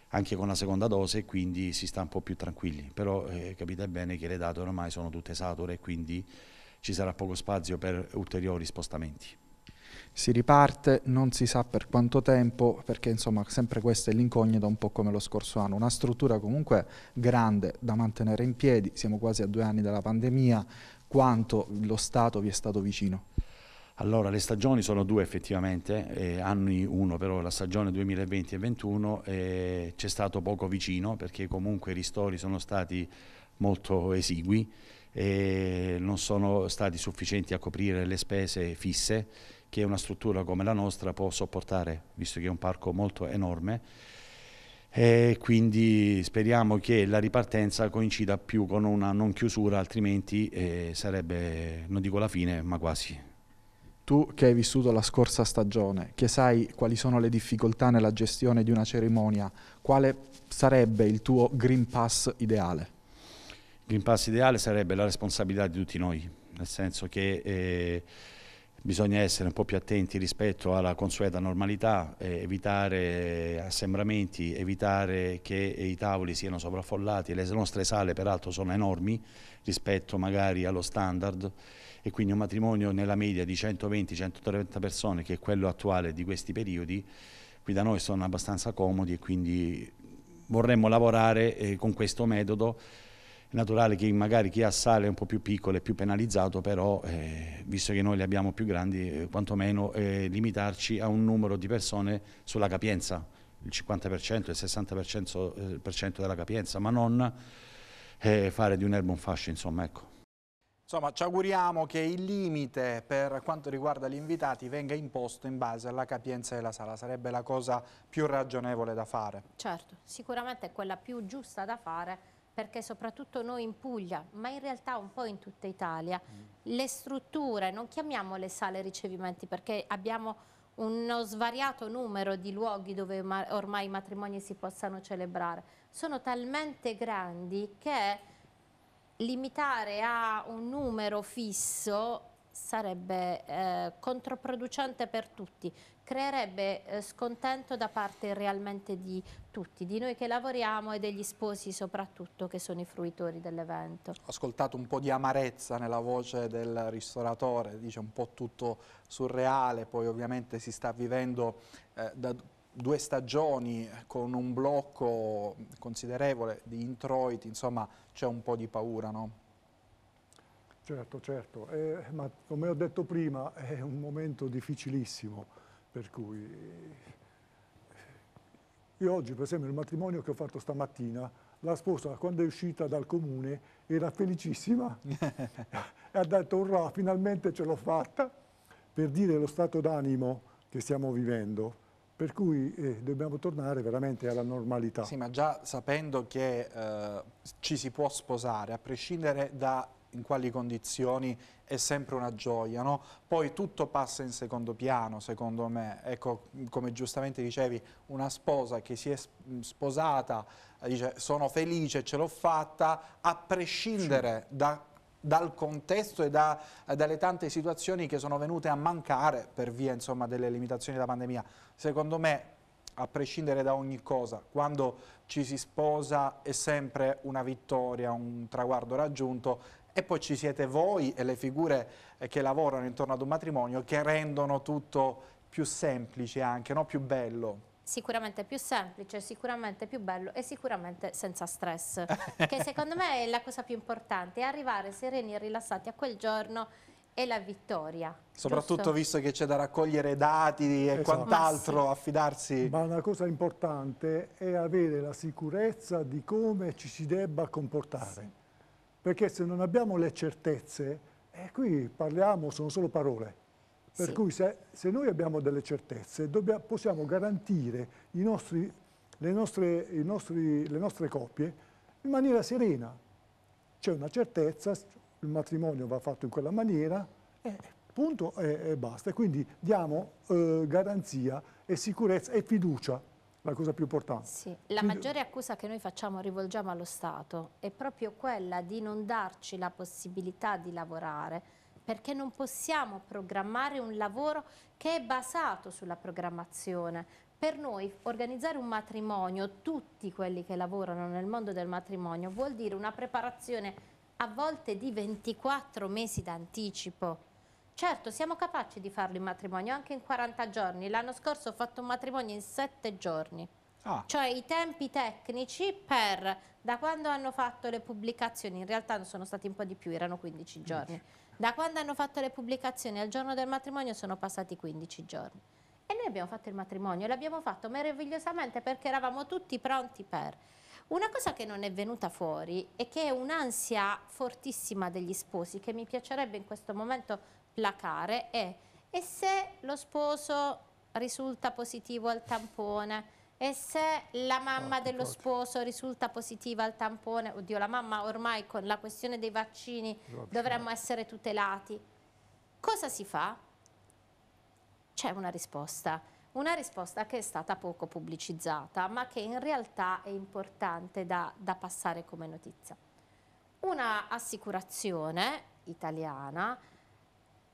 anche con la seconda dose e quindi si sta un po' più tranquilli però eh, capite bene che le date ormai sono tutte sature e quindi ci sarà poco spazio per ulteriori spostamenti si riparte, non si sa per quanto tempo, perché insomma sempre questa è l'incognita un po' come lo scorso anno. Una struttura comunque grande da mantenere in piedi, siamo quasi a due anni dalla pandemia, quanto lo Stato vi è stato vicino? Allora, le stagioni sono due effettivamente, eh, anni uno però, la stagione 2020 e 2021 eh, c'è stato poco vicino perché comunque i ristori sono stati molto esigui e non sono stati sufficienti a coprire le spese fisse che una struttura come la nostra può sopportare, visto che è un parco molto enorme e quindi speriamo che la ripartenza coincida più con una non chiusura, altrimenti eh, sarebbe, non dico la fine, ma quasi. Tu che hai vissuto la scorsa stagione, che sai quali sono le difficoltà nella gestione di una cerimonia, quale sarebbe il tuo Green Pass ideale? Il Green Pass ideale sarebbe la responsabilità di tutti noi, nel senso che... Eh, bisogna essere un po' più attenti rispetto alla consueta normalità, eh, evitare assembramenti, evitare che i tavoli siano sovraffollati, le nostre sale peraltro sono enormi rispetto magari allo standard e quindi un matrimonio nella media di 120-130 persone che è quello attuale di questi periodi qui da noi sono abbastanza comodi e quindi vorremmo lavorare eh, con questo metodo naturale che magari chi ha sale un po' più piccole è più penalizzato, però eh, visto che noi le abbiamo più grandi, eh, quantomeno eh, limitarci a un numero di persone sulla capienza, il 50%, il 60% eh, della capienza, ma non eh, fare di un erbo un fascio, insomma, ecco. Insomma, ci auguriamo che il limite per quanto riguarda gli invitati venga imposto in base alla capienza della sala, sarebbe la cosa più ragionevole da fare. Certo, sicuramente è quella più giusta da fare perché soprattutto noi in Puglia, ma in realtà un po' in tutta Italia, mm. le strutture, non chiamiamole sale ricevimenti perché abbiamo uno svariato numero di luoghi dove ormai i matrimoni si possano celebrare, sono talmente grandi che limitare a un numero fisso sarebbe eh, controproducente per tutti, creerebbe eh, scontento da parte realmente di tutti, di noi che lavoriamo e degli sposi soprattutto che sono i fruitori dell'evento. Ho ascoltato un po' di amarezza nella voce del ristoratore, dice un po' tutto surreale, poi ovviamente si sta vivendo eh, da due stagioni con un blocco considerevole di introiti, insomma c'è un po' di paura, no? Certo, certo, eh, ma come ho detto prima è un momento difficilissimo, per cui io oggi, per esempio, il matrimonio che ho fatto stamattina, la sposa quando è uscita dal comune era felicissima e ha detto urrà, finalmente ce l'ho fatta, per dire lo stato d'animo che stiamo vivendo. Per cui eh, dobbiamo tornare veramente alla normalità. Sì, ma già sapendo che eh, ci si può sposare, a prescindere da in quali condizioni è sempre una gioia. No? Poi tutto passa in secondo piano, secondo me. Ecco, come giustamente dicevi, una sposa che si è sposata dice sono felice, ce l'ho fatta, a prescindere da dal contesto e da, dalle tante situazioni che sono venute a mancare per via insomma, delle limitazioni della pandemia. Secondo me, a prescindere da ogni cosa, quando ci si sposa è sempre una vittoria, un traguardo raggiunto e poi ci siete voi e le figure eh, che lavorano intorno ad un matrimonio che rendono tutto più semplice anche, no? più bello sicuramente più semplice, sicuramente più bello e sicuramente senza stress, che secondo me è la cosa più importante, arrivare sereni e rilassati a quel giorno e la vittoria. Soprattutto giusto? visto che c'è da raccogliere dati e esatto. quant'altro, sì. affidarsi. Ma una cosa importante è avere la sicurezza di come ci si debba comportare. Sì perché se non abbiamo le certezze, eh, qui parliamo, sono solo parole. Per sì. cui se, se, noi abbiamo delle certezze dobbiamo, possiamo garantire nostri, le, nostre, nostri, le nostre coppie in maniera serena. C'è una certezza, il matrimonio va fatto in quella maniera, eh, punto e, e basta. Quindi diamo eh, garanzia e sicurezza e fiducia la cosa più importante. Sì, la maggiore accusa che noi facciamo, rivolgiamo allo Stato, è proprio quella di non darci la possibilità di lavorare, perché non possiamo programmare un lavoro che è basato sulla programmazione. Per noi organizzare un matrimonio, tutti quelli che lavorano nel mondo del matrimonio, vuol dire una preparazione a volte di 24 mesi d'anticipo Certo, siamo capaci di farlo in matrimonio anche in 40 giorni. L'anno scorso ho fatto un matrimonio in 7 giorni. Ah. Cioè i tempi tecnici per, da quando hanno fatto le pubblicazioni, in realtà sono stati un po' di più, erano 15 giorni. Da quando hanno fatto le pubblicazioni al giorno del matrimonio sono passati 15 giorni. E noi abbiamo fatto il matrimonio, l'abbiamo fatto meravigliosamente perché eravamo tutti pronti per. Una cosa che non è venuta fuori e che è un'ansia fortissima degli sposi che mi piacerebbe in questo momento placare è e se lo sposo risulta positivo al tampone? E se la mamma oh, dello sposo risulta positiva al tampone? Oddio, la mamma ormai con la questione dei vaccini dovremmo essere tutelati. Cosa si fa? C'è una risposta. Una risposta che è stata poco pubblicizzata, ma che in realtà è importante da, da passare come notizia. Una assicurazione italiana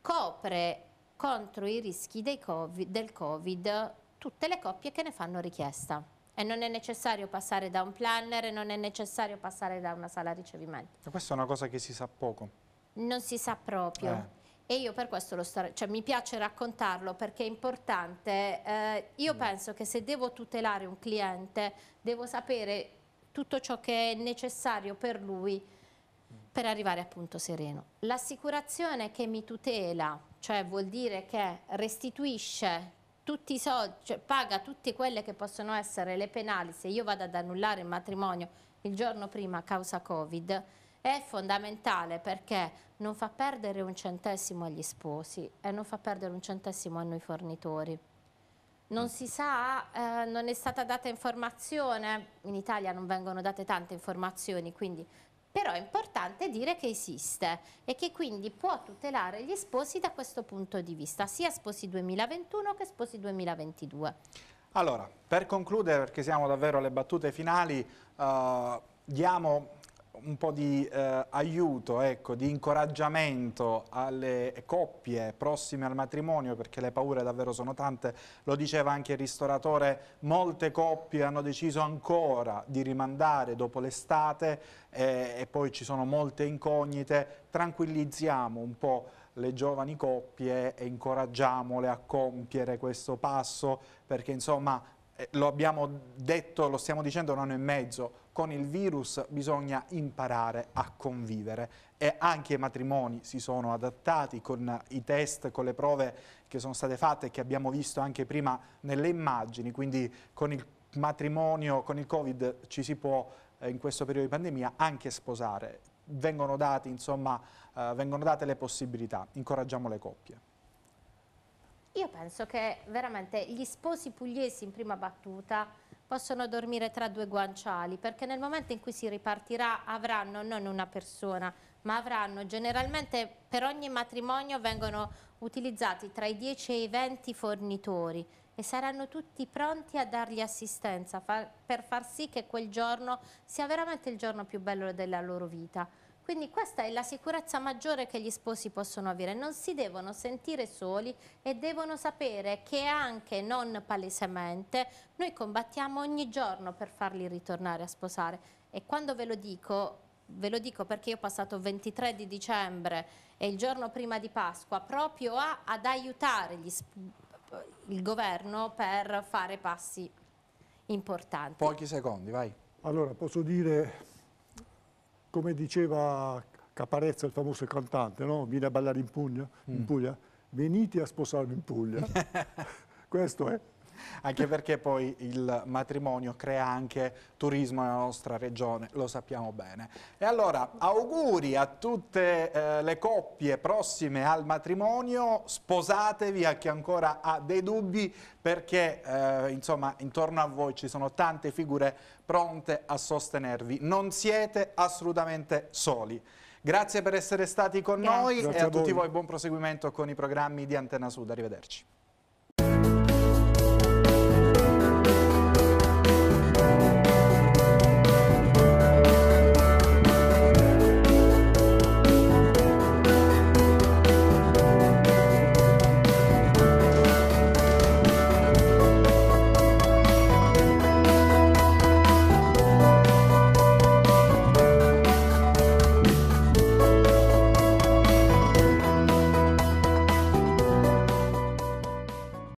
copre contro i rischi COVID, del Covid tutte le coppie che ne fanno richiesta e non è necessario passare da un planner e non è necessario passare da una sala ricevimento. Questa è una cosa che si sa poco. Non si sa proprio. Eh. E io per questo lo sto, cioè mi piace raccontarlo perché è importante. Eh, io mm. penso che se devo tutelare un cliente devo sapere tutto ciò che è necessario per lui per arrivare a punto sereno. L'assicurazione che mi tutela, cioè vuol dire che restituisce tutti i soldi, cioè paga tutte quelle che possono essere le penali se io vado ad annullare il matrimonio il giorno prima a causa Covid, è fondamentale perché non fa perdere un centesimo agli sposi e non fa perdere un centesimo a noi fornitori. Non si sa, eh, non è stata data informazione, in Italia non vengono date tante informazioni, quindi però è importante dire che esiste e che quindi può tutelare gli sposi da questo punto di vista, sia sposi 2021 che sposi 2022. Allora, per concludere, perché siamo davvero alle battute finali, eh, diamo un po' di eh, aiuto, ecco, di incoraggiamento alle coppie prossime al matrimonio, perché le paure davvero sono tante, lo diceva anche il ristoratore, molte coppie hanno deciso ancora di rimandare dopo l'estate eh, e poi ci sono molte incognite, tranquillizziamo un po' le giovani coppie e incoraggiamole a compiere questo passo perché insomma eh, lo abbiamo detto, lo stiamo dicendo un anno e mezzo, con il virus bisogna imparare a convivere e anche i matrimoni si sono adattati con i test, con le prove che sono state fatte e che abbiamo visto anche prima nelle immagini, quindi con il matrimonio, con il Covid ci si può eh, in questo periodo di pandemia anche sposare, vengono, dati, insomma, eh, vengono date le possibilità, incoraggiamo le coppie. Io penso che veramente gli sposi pugliesi in prima battuta possono dormire tra due guanciali perché nel momento in cui si ripartirà avranno non una persona ma avranno generalmente per ogni matrimonio vengono utilizzati tra i 10 e i 20 fornitori e saranno tutti pronti a dargli assistenza far, per far sì che quel giorno sia veramente il giorno più bello della loro vita. Quindi questa è la sicurezza maggiore che gli sposi possono avere, non si devono sentire soli e devono sapere che anche non palesemente noi combattiamo ogni giorno per farli ritornare a sposare e quando ve lo dico ve lo dico perché io ho passato il 23 di dicembre e il giorno prima di Pasqua proprio a, ad aiutare il governo per fare passi importanti. Pochi secondi, vai. Allora, posso dire come diceva Caparezza, il famoso cantante, no? viene a ballare in Puglia, mm. in Puglia, venite a sposarvi in Puglia. Questo è. anche perché poi il matrimonio crea anche turismo nella nostra regione, lo sappiamo bene. E allora, auguri a tutte eh, le coppie prossime al matrimonio, sposatevi a chi ancora ha dei dubbi, perché eh, insomma intorno a voi ci sono tante figure pronte a sostenervi, non siete assolutamente soli. Grazie per essere stati con Grazie. noi Grazie e a, a tutti voi buon proseguimento con i programmi di Antena Sud. Arrivederci.